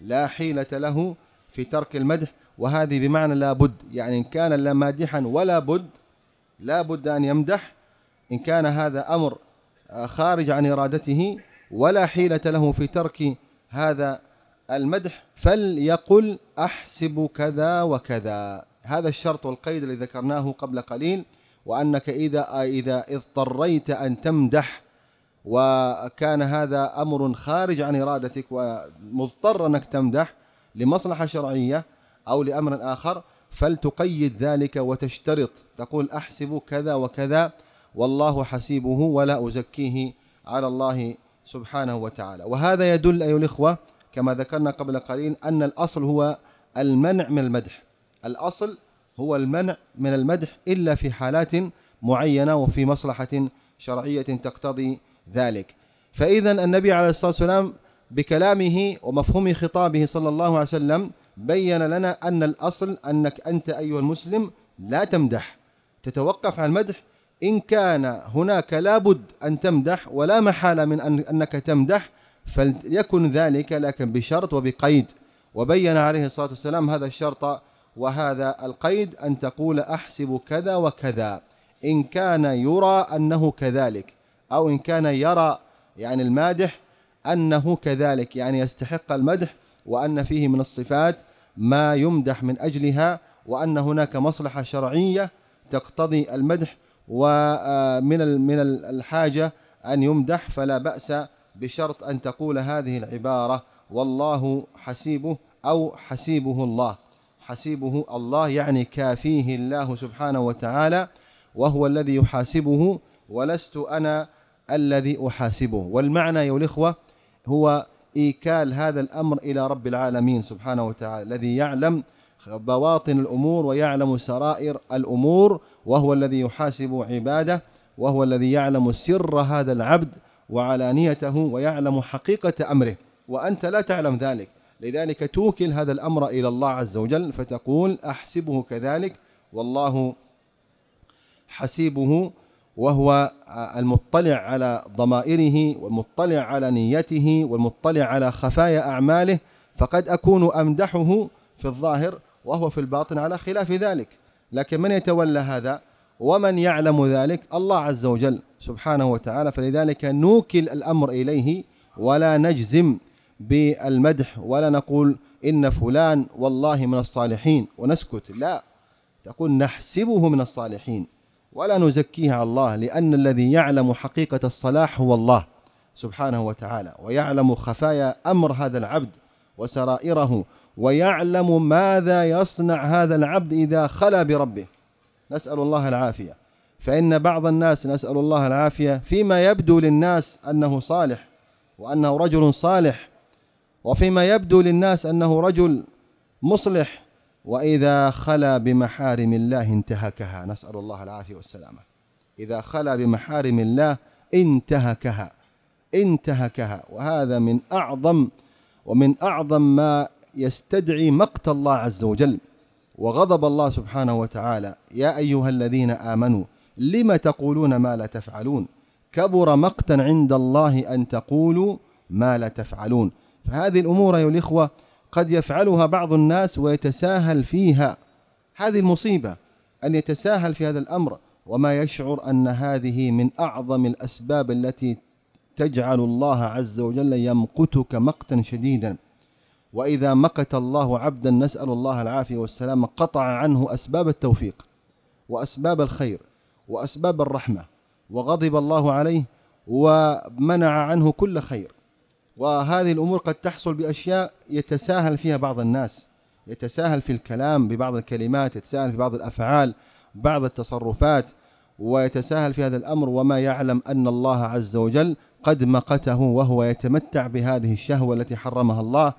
لا حيلة له في ترك المدح وهذه بمعنى لا بد يعني إن كان لا مادحا ولا بد لا بد أن يمدح إن كان هذا أمر آه، خارج عن إرادته ولا حيلة له في ترك هذا المدح فليقل أحسب كذا وكذا هذا الشرط والقيد الذي ذكرناه قبل قليل وأنك إذا إذا اضطريت أن تمدح وكان هذا أمر خارج عن إرادتك ومضطر أنك تمدح لمصلحة شرعية أو لأمر آخر فلتقيد ذلك وتشترط تقول أحسب كذا وكذا والله حسيبه ولا أزكيه على الله سبحانه وتعالى وهذا يدل أيها الإخوة كما ذكرنا قبل قليل أن الأصل هو المنع من المدح الأصل هو المنع من المدح إلا في حالات معينة وفي مصلحة شرعية تقتضي ذلك فإذا النبي عليه الصلاة والسلام بكلامه ومفهوم خطابه صلى الله عليه وسلم بين لنا أن الأصل أنك أنت أيها المسلم لا تمدح تتوقف عن المدح إن كان هناك لابد أن تمدح ولا محالة من أن أنك تمدح فليكن ذلك لكن بشرط وبقيد وبين عليه الصلاة والسلام هذا الشرط وهذا القيد أن تقول أحسب كذا وكذا إن كان يرى أنه كذلك أو إن كان يرى يعني المادح أنه كذلك يعني يستحق المدح وأن فيه من الصفات ما يمدح من أجلها وأن هناك مصلحة شرعية تقتضي المدح ومن من الحاجة أن يمدح فلا بأس بشرط أن تقول هذه العبارة والله حسيبه أو حسيبه الله حسيبه الله يعني كافيه الله سبحانه وتعالى وهو الذي يحاسبه ولست أنا الذي أحاسبه والمعنى يا الإخوة هو إيكال هذا الأمر إلى رب العالمين سبحانه وتعالى الذي يعلم بواطن الأمور ويعلم سرائر الأمور وهو الذي يحاسب عباده وهو الذي يعلم سر هذا العبد وعلانيته ويعلم حقيقة أمره وأنت لا تعلم ذلك لذلك توكل هذا الأمر إلى الله عز وجل فتقول أحسبه كذلك والله حسيبه وهو المطلع على ضمائره والمطلع على نيته والمطلع على خفايا أعماله فقد أكون أمدحه في الظاهر وهو في الباطن على خلاف ذلك لكن من يتولى هذا ومن يعلم ذلك الله عز وجل سبحانه وتعالى فلذلك نوكل الأمر إليه ولا نجزم بالمدح ولا نقول إن فلان والله من الصالحين ونسكت لا تقول نحسبه من الصالحين ولا نزكيه على الله لأن الذي يعلم حقيقة الصلاح هو الله سبحانه وتعالى ويعلم خفايا أمر هذا العبد وسرائره ويعلم ماذا يصنع هذا العبد إذا خلا بربه نسأل الله العافية فإن بعض الناس نسأل الله العافية فيما يبدو للناس أنه صالح وأنه رجل صالح وفيما يبدو للناس أنه رجل مصلح وإذا خلا بمحارم الله انتهكها نسأل الله العافية والسلامة إذا خلا بمحارم الله انتهكها انتهكها وهذا من أعظم ومن أعظم ما يستدعي مقت الله عز وجل وغضب الله سبحانه وتعالى يا أيها الذين آمنوا لم تقولون ما لا تفعلون كبر مقتا عند الله أن تقولوا ما لا تفعلون فهذه الأمور أيها الإخوة قد يفعلها بعض الناس ويتساهل فيها هذه المصيبة أن يتساهل في هذا الأمر وما يشعر أن هذه من أعظم الأسباب التي تجعل الله عز وجل يمقتك مقتا شديدا واذا مقت الله عبدا نسال الله العافيه والسلامه قطع عنه اسباب التوفيق واسباب الخير واسباب الرحمه وغضب الله عليه ومنع عنه كل خير وهذه الامور قد تحصل باشياء يتساهل فيها بعض الناس يتساهل في الكلام ببعض الكلمات يتساهل في بعض الافعال بعض التصرفات ويتساهل في هذا الامر وما يعلم ان الله عز وجل قد مقته وهو يتمتع بهذه الشهوه التي حرمها الله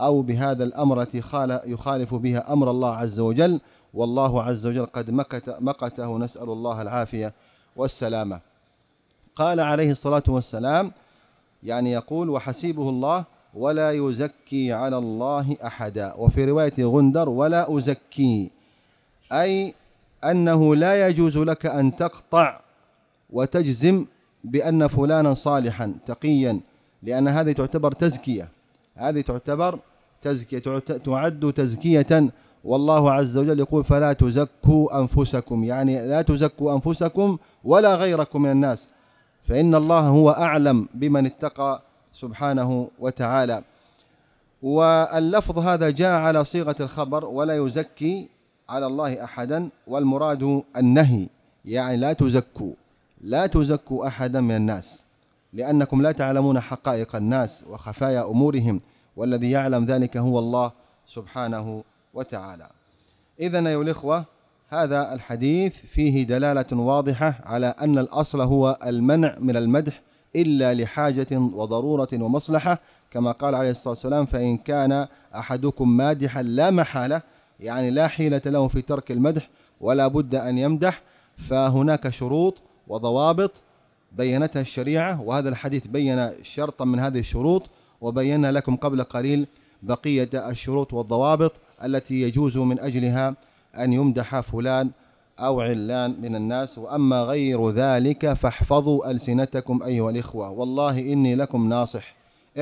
أو بهذا الأمر التي يخالف بها أمر الله عز وجل والله عز وجل قد مكت مقته نسأل الله العافية والسلامة قال عليه الصلاة والسلام يعني يقول وحسيبه الله ولا يزكي على الله أحدا وفي رواية غندر ولا أزكي أي أنه لا يجوز لك أن تقطع وتجزم بأن فلانا صالحا تقيا لأن هذه تعتبر تزكية هذه تعتبر تزكية تعد تزكية والله عز وجل يقول فلا تزكوا أنفسكم يعني لا تزكوا أنفسكم ولا غيركم من الناس فإن الله هو أعلم بمن اتقى سبحانه وتعالى واللفظ هذا جاء على صيغة الخبر ولا يزكي على الله أحدا والمراد النهي يعني لا تزكوا لا تزكوا أحدا من الناس لأنكم لا تعلمون حقائق الناس وخفايا أمورهم والذي يعلم ذلك هو الله سبحانه وتعالى إذا أيها الإخوة هذا الحديث فيه دلالة واضحة على أن الأصل هو المنع من المدح إلا لحاجة وضرورة ومصلحة كما قال عليه الصلاة والسلام فإن كان أحدكم مادحا لا محالة يعني لا حيلة له في ترك المدح ولا بد أن يمدح فهناك شروط وضوابط بينتها الشريعة وهذا الحديث بين شرطا من هذه الشروط وبينا لكم قبل قليل بقية الشروط والضوابط التي يجوز من أجلها أن يمدح فلان أو علان من الناس وأما غير ذلك فاحفظوا ألسنتكم أيها الإخوة والله إني لكم ناصح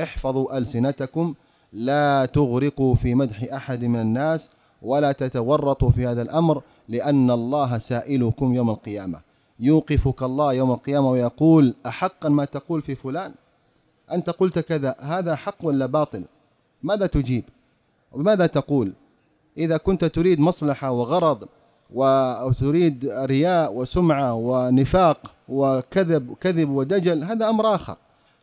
احفظوا ألسنتكم لا تغرقوا في مدح أحد من الناس ولا تتورطوا في هذا الأمر لأن الله سائلكم يوم القيامة يوقفك الله يوم القيامة ويقول أحقا ما تقول في فلان أنت قلت كذا هذا حق ولا باطل ماذا تجيب وماذا تقول إذا كنت تريد مصلحة وغرض وتريد رياء وسمعة ونفاق وكذب كذب ودجل هذا أمر آخر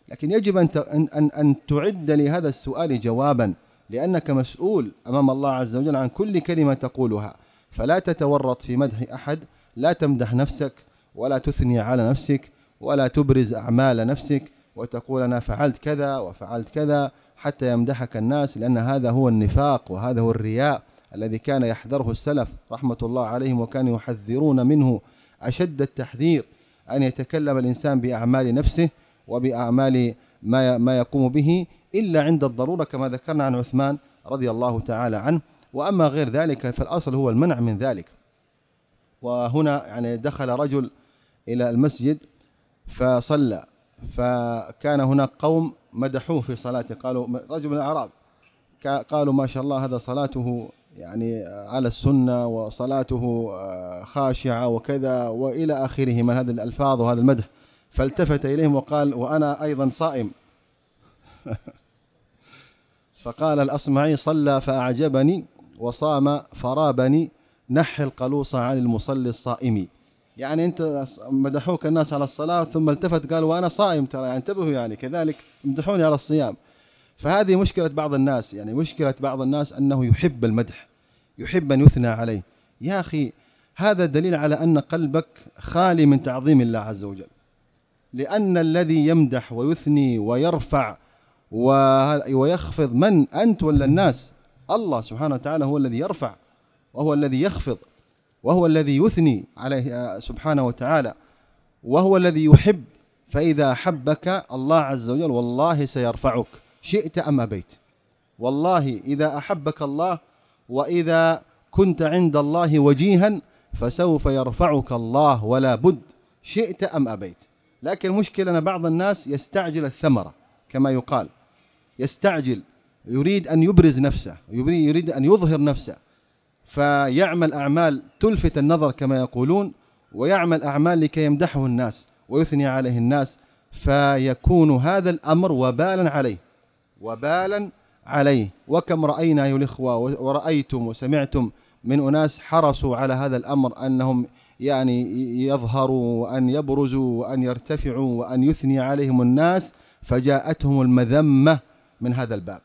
لكن يجب أن أن أن تعد لهذا السؤال جوابا لأنك مسؤول أمام الله عز وجل عن كل كلمة تقولها فلا تتورط في مدح أحد لا تمدح نفسك ولا تثني على نفسك ولا تبرز أعمال نفسك وتقول أنا فعلت كذا وفعلت كذا حتى يمدحك الناس لأن هذا هو النفاق وهذا هو الرياء الذي كان يحذره السلف رحمة الله عليهم وكانوا يحذرون منه أشد التحذير أن يتكلم الإنسان بأعمال نفسه وبأعمال ما ما يقوم به إلا عند الضرورة كما ذكرنا عن عثمان رضي الله تعالى عنه وأما غير ذلك فالأصل هو المنع من ذلك وهنا يعني دخل رجل إلى المسجد فصلى فكان هناك قوم مدحوه في صلاته قالوا رجل من الأعراب قالوا ما شاء الله هذا صلاته يعني على السنة وصلاته آه، خاشعة وكذا وإلى آخره من هذه الألفاظ وهذا المدح فالتفت إليهم وقال وأنا أيضا صائم فقال الأصمعي صلى فأعجبني وصام فرابني نح القلوص عن المصلي الصائم يعني انت مدحوك الناس على الصلاه ثم التفت قال وانا صائم ترى يعني انتبهوا يعني كذلك امدحوني على الصيام فهذه مشكله بعض الناس يعني مشكله بعض الناس انه يحب المدح يحب ان يثنى عليه يا اخي هذا دليل على ان قلبك خالي من تعظيم الله عز وجل لان الذي يمدح ويثني ويرفع ويخفض من انت ولا الناس الله سبحانه وتعالى هو الذي يرفع وهو الذي يخفض وهو الذي يثني عليه آه، سبحانه وتعالى وهو الذي يحب فإذا حبك الله عز وجل والله سيرفعك شئت أم أبيت والله إذا أحبك الله وإذا كنت عند الله وجيها فسوف يرفعك الله ولا بد شئت أم أبيت لكن المشكلة أن بعض الناس يستعجل الثمرة كما يقال يستعجل يريد أن يبرز نفسه يريد أن يظهر نفسه فيعمل أعمال تلفت النظر كما يقولون ويعمل أعمال لكي يمدحه الناس ويثني عليه الناس فيكون هذا الأمر وبالا عليه وبالا عليه وكم رأينا أيها الإخوة ورأيتم وسمعتم من أناس حرصوا على هذا الأمر أنهم يعني يظهروا وأن يبرزوا وأن يرتفعوا وأن يثني عليهم الناس فجاءتهم المذمة من هذا الباب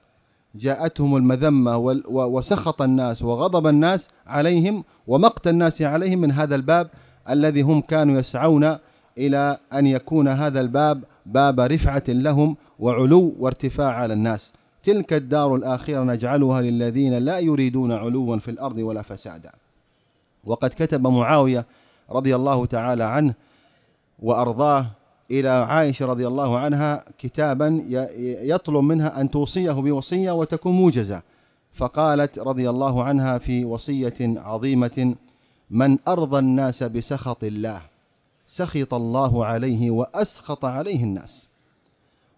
جاءتهم المذمة وسخط الناس وغضب الناس عليهم ومقت الناس عليهم من هذا الباب الذي هم كانوا يسعون إلى أن يكون هذا الباب باب رفعة لهم وعلو وارتفاع على الناس تلك الدار الآخرة نجعلها للذين لا يريدون علوا في الأرض ولا فسادا وقد كتب معاوية رضي الله تعالى عنه وأرضاه إلى عائشة رضي الله عنها كتابا يطلب منها أن توصيه بوصية وتكون موجزة فقالت رضي الله عنها في وصية عظيمة من أرضى الناس بسخط الله سخط الله عليه وأسخط عليه الناس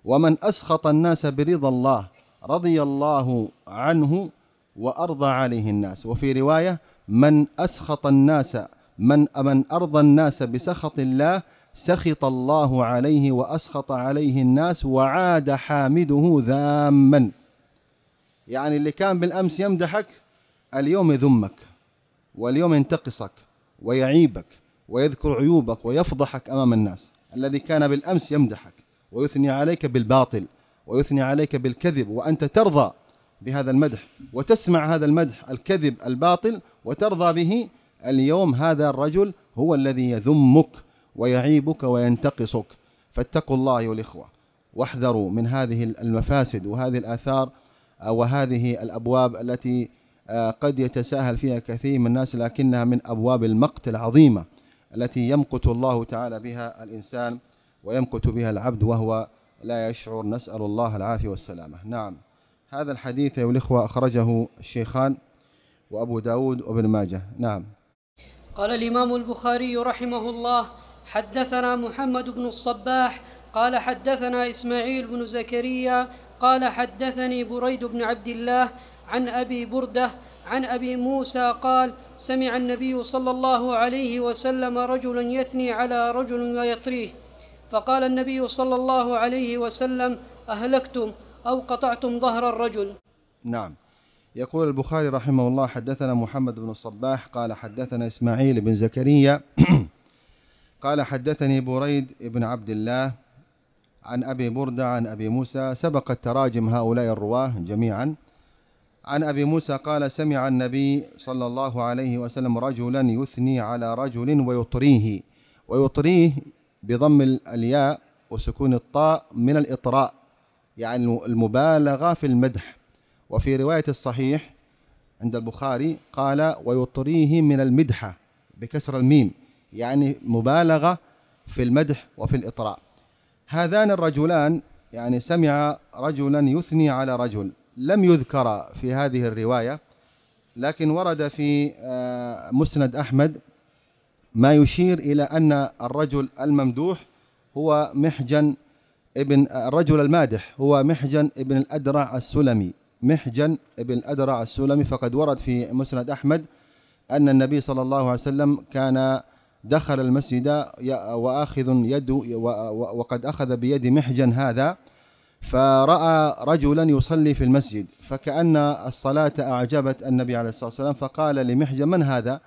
ومن أسخط الناس برضا الله رضي الله عنه وأرضى عليه الناس وفي رواية من أسخط الناس من من أرضى الناس بسخط الله سخط الله عليه واسخط عليه الناس وعاد حامده ذاما يعني اللي كان بالامس يمدحك اليوم يذمك واليوم ينتقصك ويعيبك ويذكر عيوبك ويفضحك امام الناس الذي كان بالامس يمدحك ويثني عليك بالباطل ويثني عليك بالكذب وانت ترضى بهذا المدح وتسمع هذا المدح الكذب الباطل وترضى به اليوم هذا الرجل هو الذي يذمك ويعيبك وينتقصك فاتقوا الله أيها الإخوة واحذروا من هذه المفاسد وهذه الآثار آه، وهذه الأبواب التي آه، قد يتساهل فيها كثير من الناس لكنها من أبواب المقت العظيمة التي يمقت الله تعالى بها الإنسان ويمقت بها العبد وهو لا يشعر نسأل الله العافية والسلامة نعم هذا الحديث أيها الإخوة أخرجه الشيخان وأبو داود وابن ماجه نعم قال الإمام البخاري رحمه الله حدثنا محمد بن الصباح قال حدثنا إسماعيل بن زكريا قال حدثني بريد بن عبد الله عن أبي بردة عن أبي موسى قال سمع النبي صلى الله عليه وسلم رجلا يثني على رجل ويطريه فقال النبي صلى الله عليه وسلم أهلكتم أو قطعتم ظهر الرجل نعم يقول البخاري رحمه الله حدثنا محمد بن الصباح قال حدثنا إسماعيل بن زكريا قال حدثني بريد بن عبد الله عن أبي بردة عن أبي موسى سبق التراجم هؤلاء الرواه جميعا عن أبي موسى قال سمع النبي صلى الله عليه وسلم رجلا يثني على رجل ويطريه ويطريه بضم الياء وسكون الطاء من الإطراء يعني المبالغة في المدح وفي رواية الصحيح عند البخاري قال ويطريه من المدحة بكسر الميم يعني مبالغة في المدح وفي الإطراء هذان الرجلان يعني سمع رجلا يثني على رجل لم يذكر في هذه الرواية لكن ورد في آه، مسند أحمد ما يشير إلى أن الرجل الممدوح هو محجن ابن الرجل المادح هو محجن ابن الأدرع السلمي محجن ابن الأدرع السلمي فقد ورد في مسند أحمد أن النبي صلى الله عليه وسلم كان دخل المسجد واخذ يد وقد اخذ بيد محجن هذا فراى رجلا يصلي في المسجد فكان الصلاه اعجبت النبي عليه الصلاه والسلام فقال لمحجن من هذا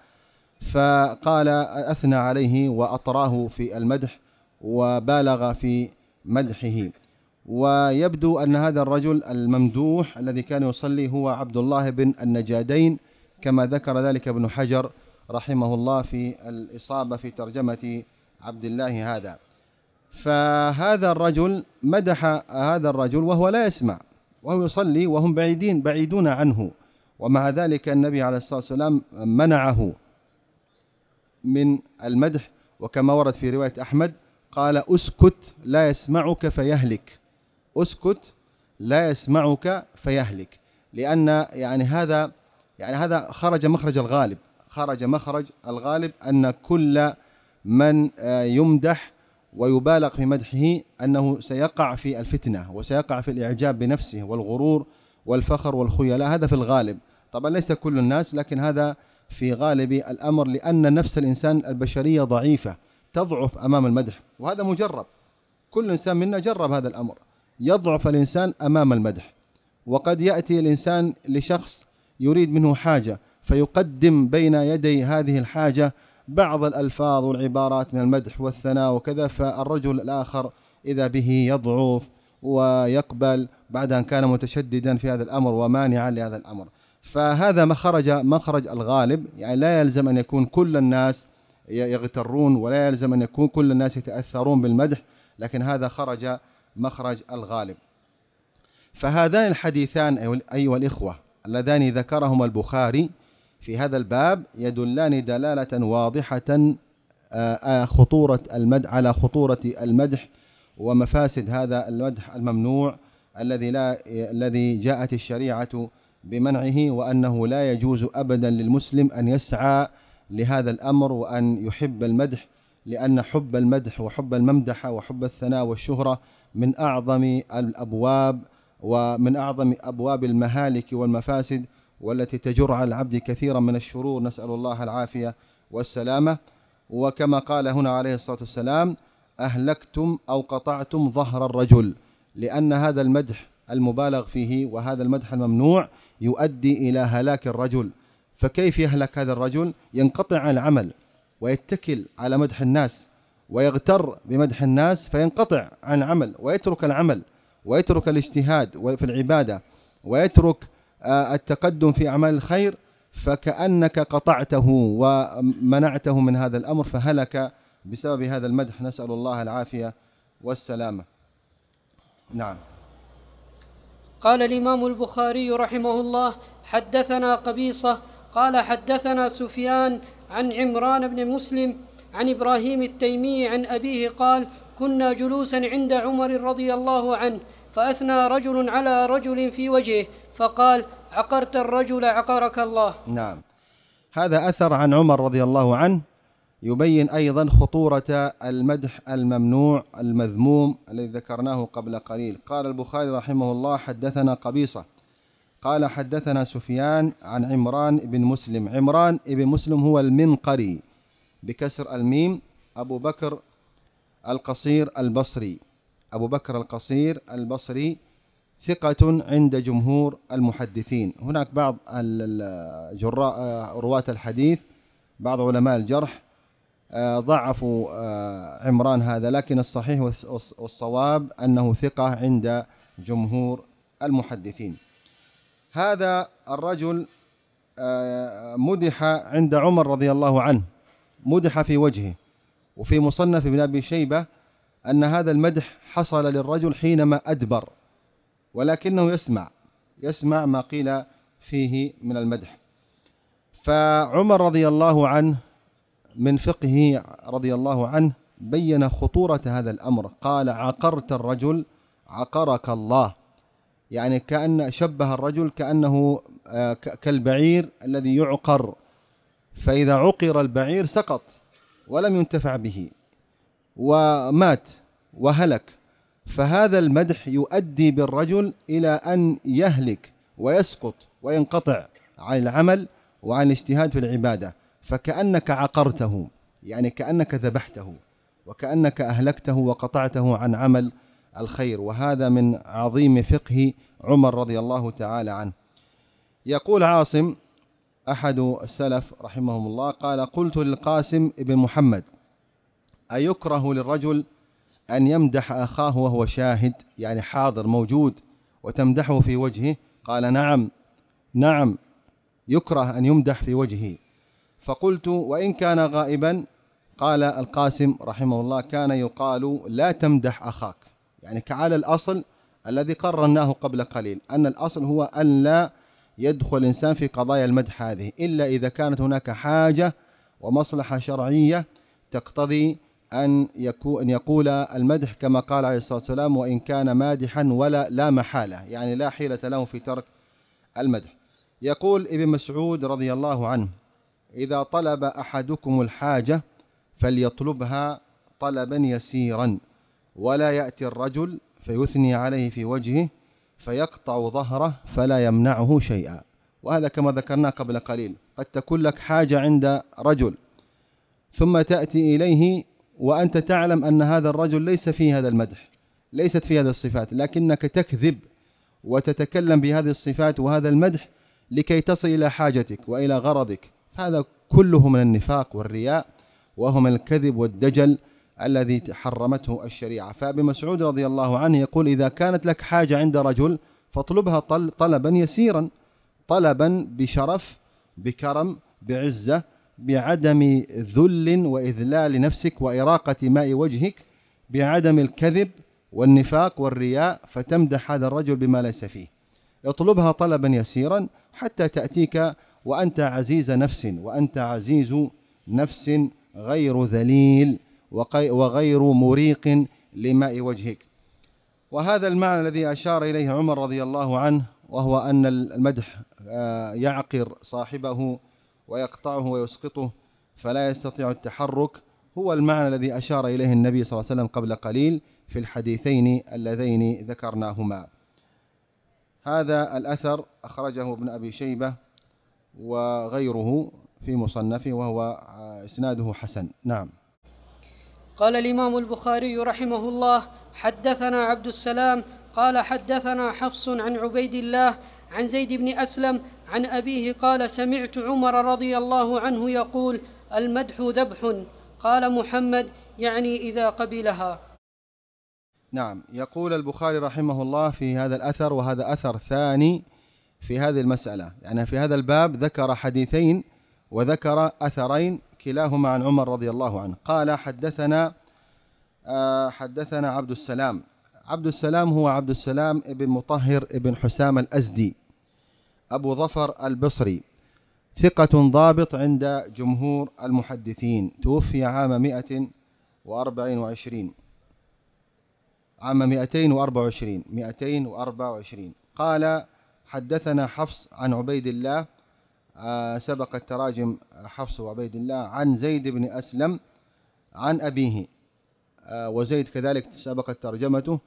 فقال اثنى عليه واطراه في المدح وبالغ في مدحه ويبدو ان هذا الرجل الممدوح الذي كان يصلي هو عبد الله بن النجادين كما ذكر ذلك ابن حجر رحمه الله في الإصابة في ترجمة عبد الله هذا فهذا الرجل مدح هذا الرجل وهو لا يسمع وهو يصلي وهم بعيدين بعيدون عنه ومع ذلك النبي عليه الصلاة والسلام منعه من المدح وكما ورد في رواية أحمد قال اسكت لا يسمعك فيهلك اسكت لا يسمعك فيهلك لأن يعني هذا يعني هذا خرج مخرج الغالب خرج مخرج الغالب أن كل من آه، يمدح ويبالغ في مدحه أنه سيقع في الفتنة وسيقع في الإعجاب بنفسه والغرور والفخر والخيلاء هذا في الغالب طبعا ليس كل الناس لكن هذا في غالب الأمر لأن نفس الإنسان البشرية ضعيفة تضعف أمام المدح وهذا مجرب كل إنسان منا جرب هذا الأمر يضعف الإنسان أمام المدح وقد يأتي الإنسان لشخص يريد منه حاجة فيقدم بين يدي هذه الحاجة بعض الألفاظ والعبارات من المدح والثناء وكذا فالرجل الآخر إذا به يضعف ويقبل بعد أن كان متشددا في هذا الأمر ومانعا لهذا الأمر فهذا ما خرج مخرج الغالب يعني لا يلزم أن يكون كل الناس يغترون ولا يلزم أن يكون كل الناس يتأثرون بالمدح لكن هذا خرج مخرج الغالب فهذان الحديثان أيها الإخوة اللذان ذكرهما البخاري في هذا الباب يدلان دلالة واضحة آه، آه، خطورة المدح على خطورة المدح ومفاسد هذا المدح الممنوع الذي لا الذي جاءت الشريعة بمنعه وأنه لا يجوز أبدا للمسلم أن يسعى لهذا الأمر وأن يحب المدح لأن حب المدح وحب الممدحة وحب الثناء والشهرة من أعظم الأبواب ومن أعظم أبواب المهالك والمفاسد والتي تجر على العبد كثيرا من الشرور نسأل الله العافية والسلامة وكما قال هنا عليه الصلاة والسلام أهلكتم أو قطعتم ظهر الرجل لأن هذا المدح المبالغ فيه وهذا المدح الممنوع يؤدي إلى هلاك الرجل فكيف يهلك هذا الرجل ينقطع عن العمل ويتكل على مدح الناس ويغتر بمدح الناس فينقطع عن العمل ويترك العمل ويترك الاجتهاد في العبادة ويترك التقدم في أعمال الخير فكأنك قطعته ومنعته من هذا الأمر فهلك بسبب هذا المدح نسأل الله العافية والسلامة نعم قال الإمام البخاري رحمه الله حدثنا قبيصة قال حدثنا سفيان عن عمران بن مسلم عن إبراهيم التيمي عن أبيه قال كنا جلوسا عند عمر رضي الله عنه فأثنى رجل على رجل في وجهه فقال عقرت الرجل عقرك الله نعم هذا أثر عن عمر رضي الله عنه يبين أيضا خطورة المدح الممنوع المذموم الذي ذكرناه قبل قليل قال البخاري رحمه الله حدثنا قبيصة قال حدثنا سفيان عن عمران بن مسلم عمران بن مسلم هو المنقري بكسر الميم أبو بكر القصير البصري أبو بكر القصير البصري ثقة عند جمهور المحدثين هناك بعض الجراء آه، رواة الحديث بعض علماء الجرح آه، ضعفوا آه، عمران هذا لكن الصحيح والصواب أنه ثقة عند جمهور المحدثين هذا الرجل مدح عند عمر رضي الله عنه مدح في وجهه وفي مصنف ابن ابي شيبه ان هذا المدح حصل للرجل حينما ادبر ولكنه يسمع يسمع ما قيل فيه من المدح فعمر رضي الله عنه من فقهه رضي الله عنه بين خطورة هذا الأمر قال عقرت الرجل عقرك الله يعني كأن شبه الرجل كأنه آه، كالبعير الذي يعقر فإذا عقر البعير سقط ولم ينتفع به ومات وهلك فهذا المدح يؤدي بالرجل الى ان يهلك ويسقط وينقطع عن العمل وعن الاجتهاد في العباده فكانك عقرته يعني كانك ذبحته وكانك اهلكته وقطعته عن عمل الخير وهذا من عظيم فقه عمر رضي الله تعالى عنه يقول عاصم احد السلف رحمهم الله قال قلت للقاسم بن محمد ايكره للرجل أن يمدح أخاه وهو شاهد يعني حاضر موجود وتمدحه في وجهه قال نعم نعم يكره أن يمدح في وجهه فقلت وإن كان غائبا قال القاسم رحمه الله كان يقال لا تمدح أخاك يعني كعلى الأصل الذي قررناه قبل قليل أن الأصل هو أن لا يدخل الإنسان في قضايا المدح هذه إلا إذا كانت هناك حاجة ومصلحة شرعية تقتضي أن, يكو أن يقول المدح كما قال عليه الصلاة والسلام وإن كان مادحا ولا لا محالة يعني لا حيلة له في ترك المدح يقول ابن مسعود رضي الله عنه إذا طلب أحدكم الحاجة فليطلبها طلبا يسيرا ولا يأتي الرجل فيثني عليه في وجهه فيقطع ظهره فلا يمنعه شيئا وهذا كما ذكرنا قبل قليل قد تكون لك حاجة عند رجل ثم تأتي إليه وأنت تعلم أن هذا الرجل ليس في هذا المدح ليست في هذه الصفات لكنك تكذب وتتكلم بهذه الصفات وهذا المدح لكي تصل إلى حاجتك وإلى غرضك هذا كله من النفاق والرياء وهو من الكذب والدجل الذي حرمته الشريعة فابن مسعود رضي الله عنه يقول إذا كانت لك حاجة عند رجل فاطلبها طلبا يسيرا طلبا بشرف بكرم بعزة بعدم ذل واذلال نفسك واراقه ماء وجهك بعدم الكذب والنفاق والرياء فتمدح هذا الرجل بما ليس فيه اطلبها طلبا يسيرا حتى تاتيك وانت عزيز نفس وانت عزيز نفس غير ذليل وغير مريق لماء وجهك وهذا المعنى الذي اشار اليه عمر رضي الله عنه وهو ان المدح آه، يعقر صاحبه ويقطعه ويسقطه فلا يستطيع التحرك هو المعنى الذي أشار إليه النبي صلى الله عليه وسلم قبل قليل في الحديثين اللذين ذكرناهما هذا الأثر أخرجه ابن أبي شيبة وغيره في مصنفه وهو إسناده حسن نعم قال الإمام البخاري رحمه الله حدثنا عبد السلام قال حدثنا حفص عن عبيد الله عن زيد بن أسلم عن أبيه قال سمعت عمر رضي الله عنه يقول المدح ذبح قال محمد يعني إذا قبلها نعم يقول البخاري رحمه الله في هذا الأثر وهذا أثر ثاني في هذه المسألة يعني في هذا الباب ذكر حديثين وذكر أثرين كلاهما عن عمر رضي الله عنه قال حدثنا آه، حدثنا عبد السلام عبد السلام هو عبد السلام بن مطهر بن حسام الأزدي أبو ظفر البصري ثقة ضابط عند جمهور المحدثين توفي عام 124 عام 224 224 قال حدثنا حفص عن عبيد الله آه، سبق التراجم حفص وعبيد الله عن زيد بن أسلم عن أبيه آه، وزيد كذلك سبقت ترجمته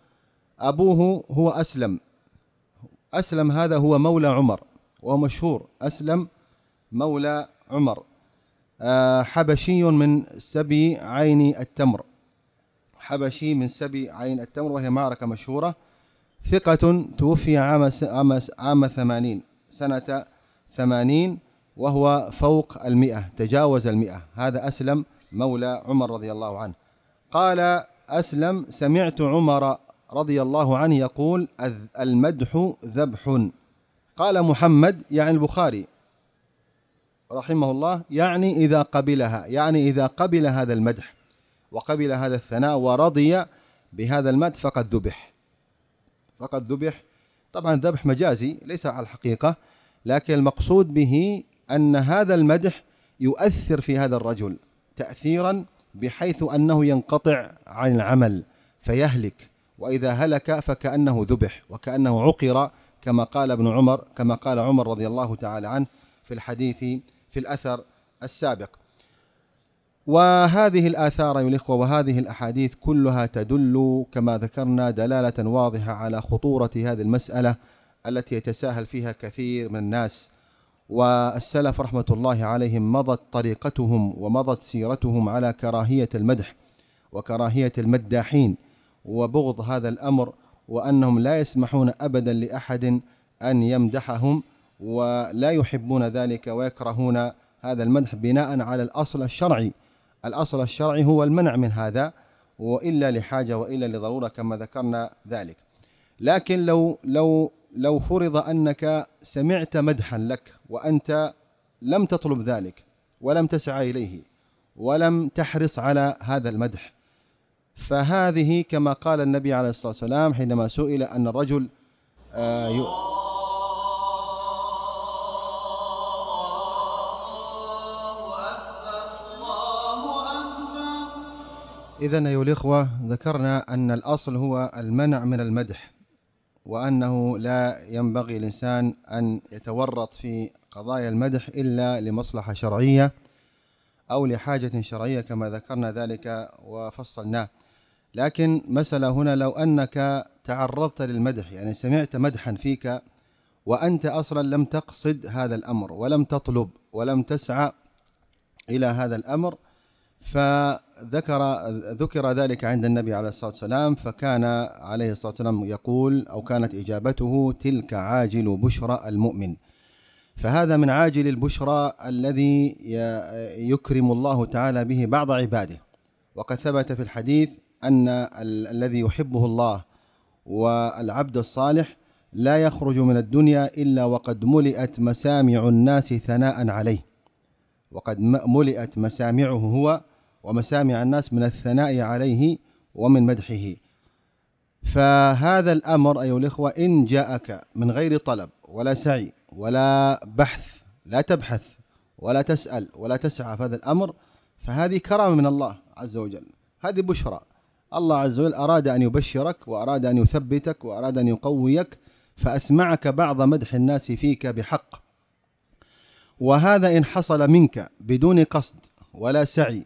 أبوه هو أسلم أسلم هذا هو مولى عمر وهو مشهور أسلم مولى عمر آه، حبشي من سبي عين التمر حبشي من سبي عين التمر وهي معركة مشهورة ثقة توفي عام عام عام 80 سنة 80 وهو فوق المئة تجاوز المئة هذا أسلم مولى عمر رضي الله عنه قال أسلم سمعت عمر رضي الله عنه يقول المدح ذبح قال محمد يعني البخاري رحمه الله يعني إذا قبلها يعني إذا قبل هذا المدح وقبل هذا الثناء ورضي بهذا المدح فقد ذبح فقد ذبح طبعا ذبح مجازي ليس على الحقيقة لكن المقصود به أن هذا المدح يؤثر في هذا الرجل تأثيرا بحيث أنه ينقطع عن العمل فيهلك وإذا هلك فكأنه ذبح وكأنه عقر كما قال ابن عمر كما قال عمر رضي الله تعالى عنه في الحديث في الأثر السابق وهذه الآثار أيها الإخوة وهذه الأحاديث كلها تدل كما ذكرنا دلالة واضحة على خطورة هذه المسألة التي يتساهل فيها كثير من الناس والسلف رحمة الله عليهم مضت طريقتهم ومضت سيرتهم على كراهية المدح وكراهية المداحين وبغض هذا الأمر وأنهم لا يسمحون أبدا لأحد أن يمدحهم ولا يحبون ذلك ويكرهون هذا المدح بناء على الأصل الشرعي الأصل الشرعي هو المنع من هذا وإلا لحاجة وإلا لضرورة كما ذكرنا ذلك لكن لو لو لو فرض أنك سمعت مدحا لك وأنت لم تطلب ذلك ولم تسعى إليه ولم تحرص على هذا المدح فهذه كما قال النبي عليه الصلاة والسلام حينما سئل أن الرجل آه، إذا أيها الإخوة ذكرنا أن الأصل هو المنع من المدح وأنه لا ينبغي الإنسان أن يتورط في قضايا المدح إلا لمصلحة شرعية أو لحاجة شرعية كما ذكرنا ذلك وفصلناه لكن مسألة هنا لو أنك تعرضت للمدح يعني سمعت مدحا فيك وأنت أصلا لم تقصد هذا الأمر ولم تطلب ولم تسعى إلى هذا الأمر فذكر ذكر ذلك عند النبي عليه الصلاة والسلام فكان عليه الصلاة والسلام يقول أو كانت إجابته تلك عاجل بشرى المؤمن فهذا من عاجل البشرى الذي يكرم الله تعالى به بعض عباده وقد ثبت في الحديث أن ال الذي يحبه الله والعبد الصالح لا يخرج من الدنيا إلا وقد ملئت مسامع الناس ثناء عليه وقد ملئت مسامعه هو ومسامع الناس من الثناء عليه ومن مدحه فهذا الأمر أيها الإخوة إن جاءك من غير طلب ولا سعي ولا بحث لا تبحث ولا تسأل ولا تسعى في هذا الأمر فهذه كرامة من الله عز وجل هذه بشرى الله عز وجل أراد أن يبشرك وأراد أن يثبتك وأراد أن يقويك فأسمعك بعض مدح الناس فيك بحق وهذا إن حصل منك بدون قصد ولا سعي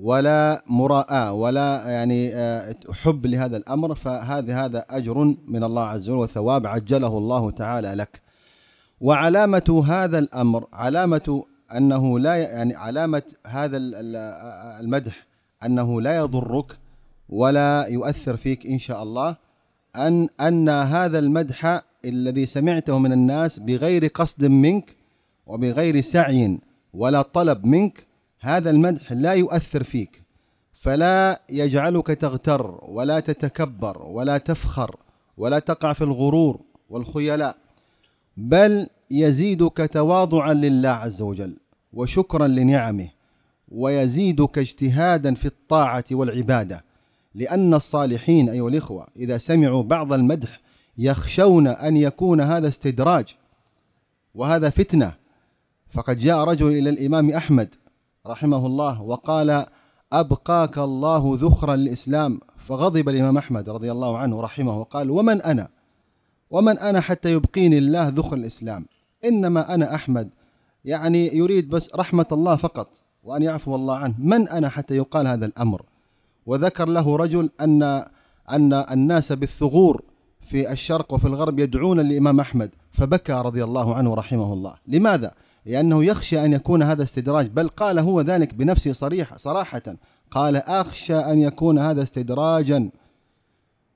ولا مراءة ولا يعني آه، حب لهذا الأمر فهذا هذا أجر من الله عز وجل وثواب عجله الله تعالى لك وعلامة هذا الأمر علامة أنه لا يعني علامة هذا المدح أنه لا يضرك ولا يؤثر فيك إن شاء الله أن أن هذا المدح الذي سمعته من الناس بغير قصد منك وبغير سعي ولا طلب منك هذا المدح لا يؤثر فيك فلا يجعلك تغتر ولا تتكبر ولا تفخر ولا تقع في الغرور والخيلاء بل يزيدك تواضعا لله عز وجل وشكرا لنعمه ويزيدك اجتهادا في الطاعه والعباده لأن الصالحين أيها الإخوة إذا سمعوا بعض المدح يخشون أن يكون هذا استدراج وهذا فتنة فقد جاء رجل إلى الإمام أحمد رحمه الله وقال أبقاك الله ذخرا للإسلام فغضب الإمام أحمد رضي الله عنه رحمه وقال ومن أنا ومن أنا حتى يبقيني الله ذخر الإسلام إنما أنا أحمد يعني يريد بس رحمة الله فقط وأن يعفو الله عنه من أنا حتى يقال هذا الأمر وذكر له رجل أن أن الناس بالثغور في الشرق وفي الغرب يدعون الإمام أحمد فبكى رضي الله عنه رحمه الله لماذا؟ لأنه يخشى أن يكون هذا استدراج بل قال هو ذلك بنفسه صريح صراحة قال أخشى أن يكون هذا استدراجا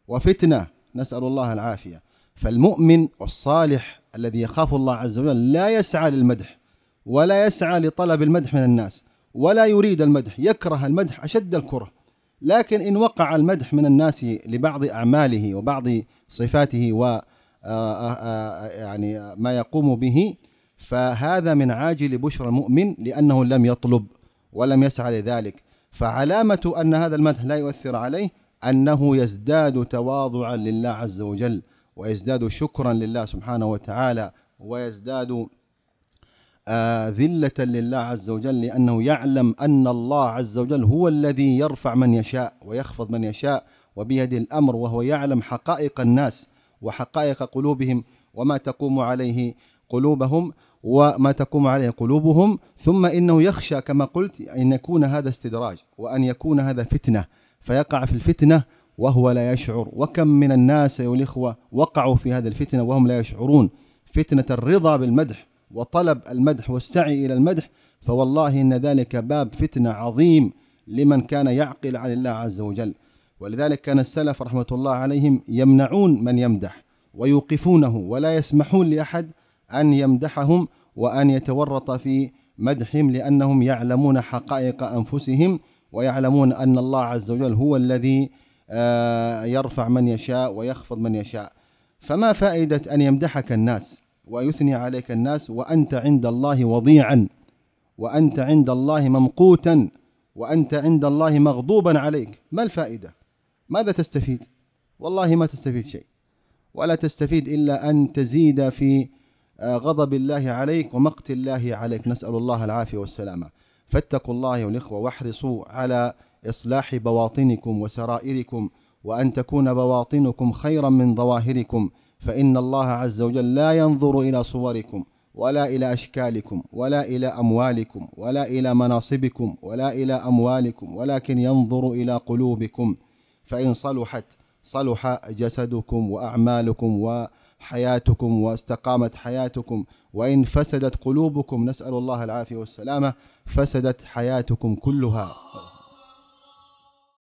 وفتنة نسأل الله العافية فالمؤمن الصالح الذي يخاف الله عز وجل لا يسعى للمدح ولا يسعى لطلب المدح من الناس ولا يريد المدح يكره المدح أشد الكره لكن إن وقع المدح من الناس لبعض أعماله وبعض صفاته و آه، آه، آه، يعني ما يقوم به فهذا من عاجل بشرى المؤمن لأنه لم يطلب ولم يسعى لذلك فعلامة أن هذا المدح لا يؤثر عليه أنه يزداد تواضعا لله عز وجل ويزداد شكرا لله سبحانه وتعالى ويزداد ذلة لله عز وجل لأنه يعلم أن الله عز وجل هو الذي يرفع من يشاء ويخفض من يشاء وبيده الأمر وهو يعلم حقائق الناس وحقائق قلوبهم وما تقوم عليه قلوبهم وما تقوم عليه قلوبهم ثم إنه يخشى كما قلت أن يكون هذا استدراج وأن يكون هذا فتنة فيقع في الفتنة وهو لا يشعر وكم من الناس أيها الإخوة وقعوا في هذه الفتنة وهم لا يشعرون فتنة الرضا بالمدح وطلب المدح والسعي إلى المدح فوالله إن ذلك باب فتنة عظيم لمن كان يعقل عن الله عز وجل ولذلك كان السلف رحمة الله عليهم يمنعون من يمدح ويوقفونه ولا يسمحون لأحد أن يمدحهم وأن يتورط في مدحهم لأنهم يعلمون حقائق أنفسهم ويعلمون أن الله عز وجل هو الذي آه، يرفع من يشاء ويخفض من يشاء فما فائدة أن يمدحك الناس ويثني عليك الناس وأنت عند الله وضيعا وأنت عند الله ممقوتا وأنت عند الله مغضوبا عليك ما الفائدة ماذا تستفيد والله ما تستفيد شيء ولا تستفيد إلا أن تزيد في آه، غضب الله عليك ومقت الله عليك نسأل الله العافية والسلامة فاتقوا الله يا الإخوة واحرصوا على إصلاح بواطنكم وسرائركم وأن تكون بواطنكم خيرا من ظواهركم فإن الله عز وجل لا ينظر إلى صوركم ولا إلى أشكالكم ولا إلى أموالكم ولا إلى مناصبكم ولا إلى أموالكم ولكن ينظر إلى قلوبكم فإن صلحت صلح جسدكم وأعمالكم وحياتكم واستقامت حياتكم وإن فسدت قلوبكم نسأل الله العافية والسلامة فسدت حياتكم كلها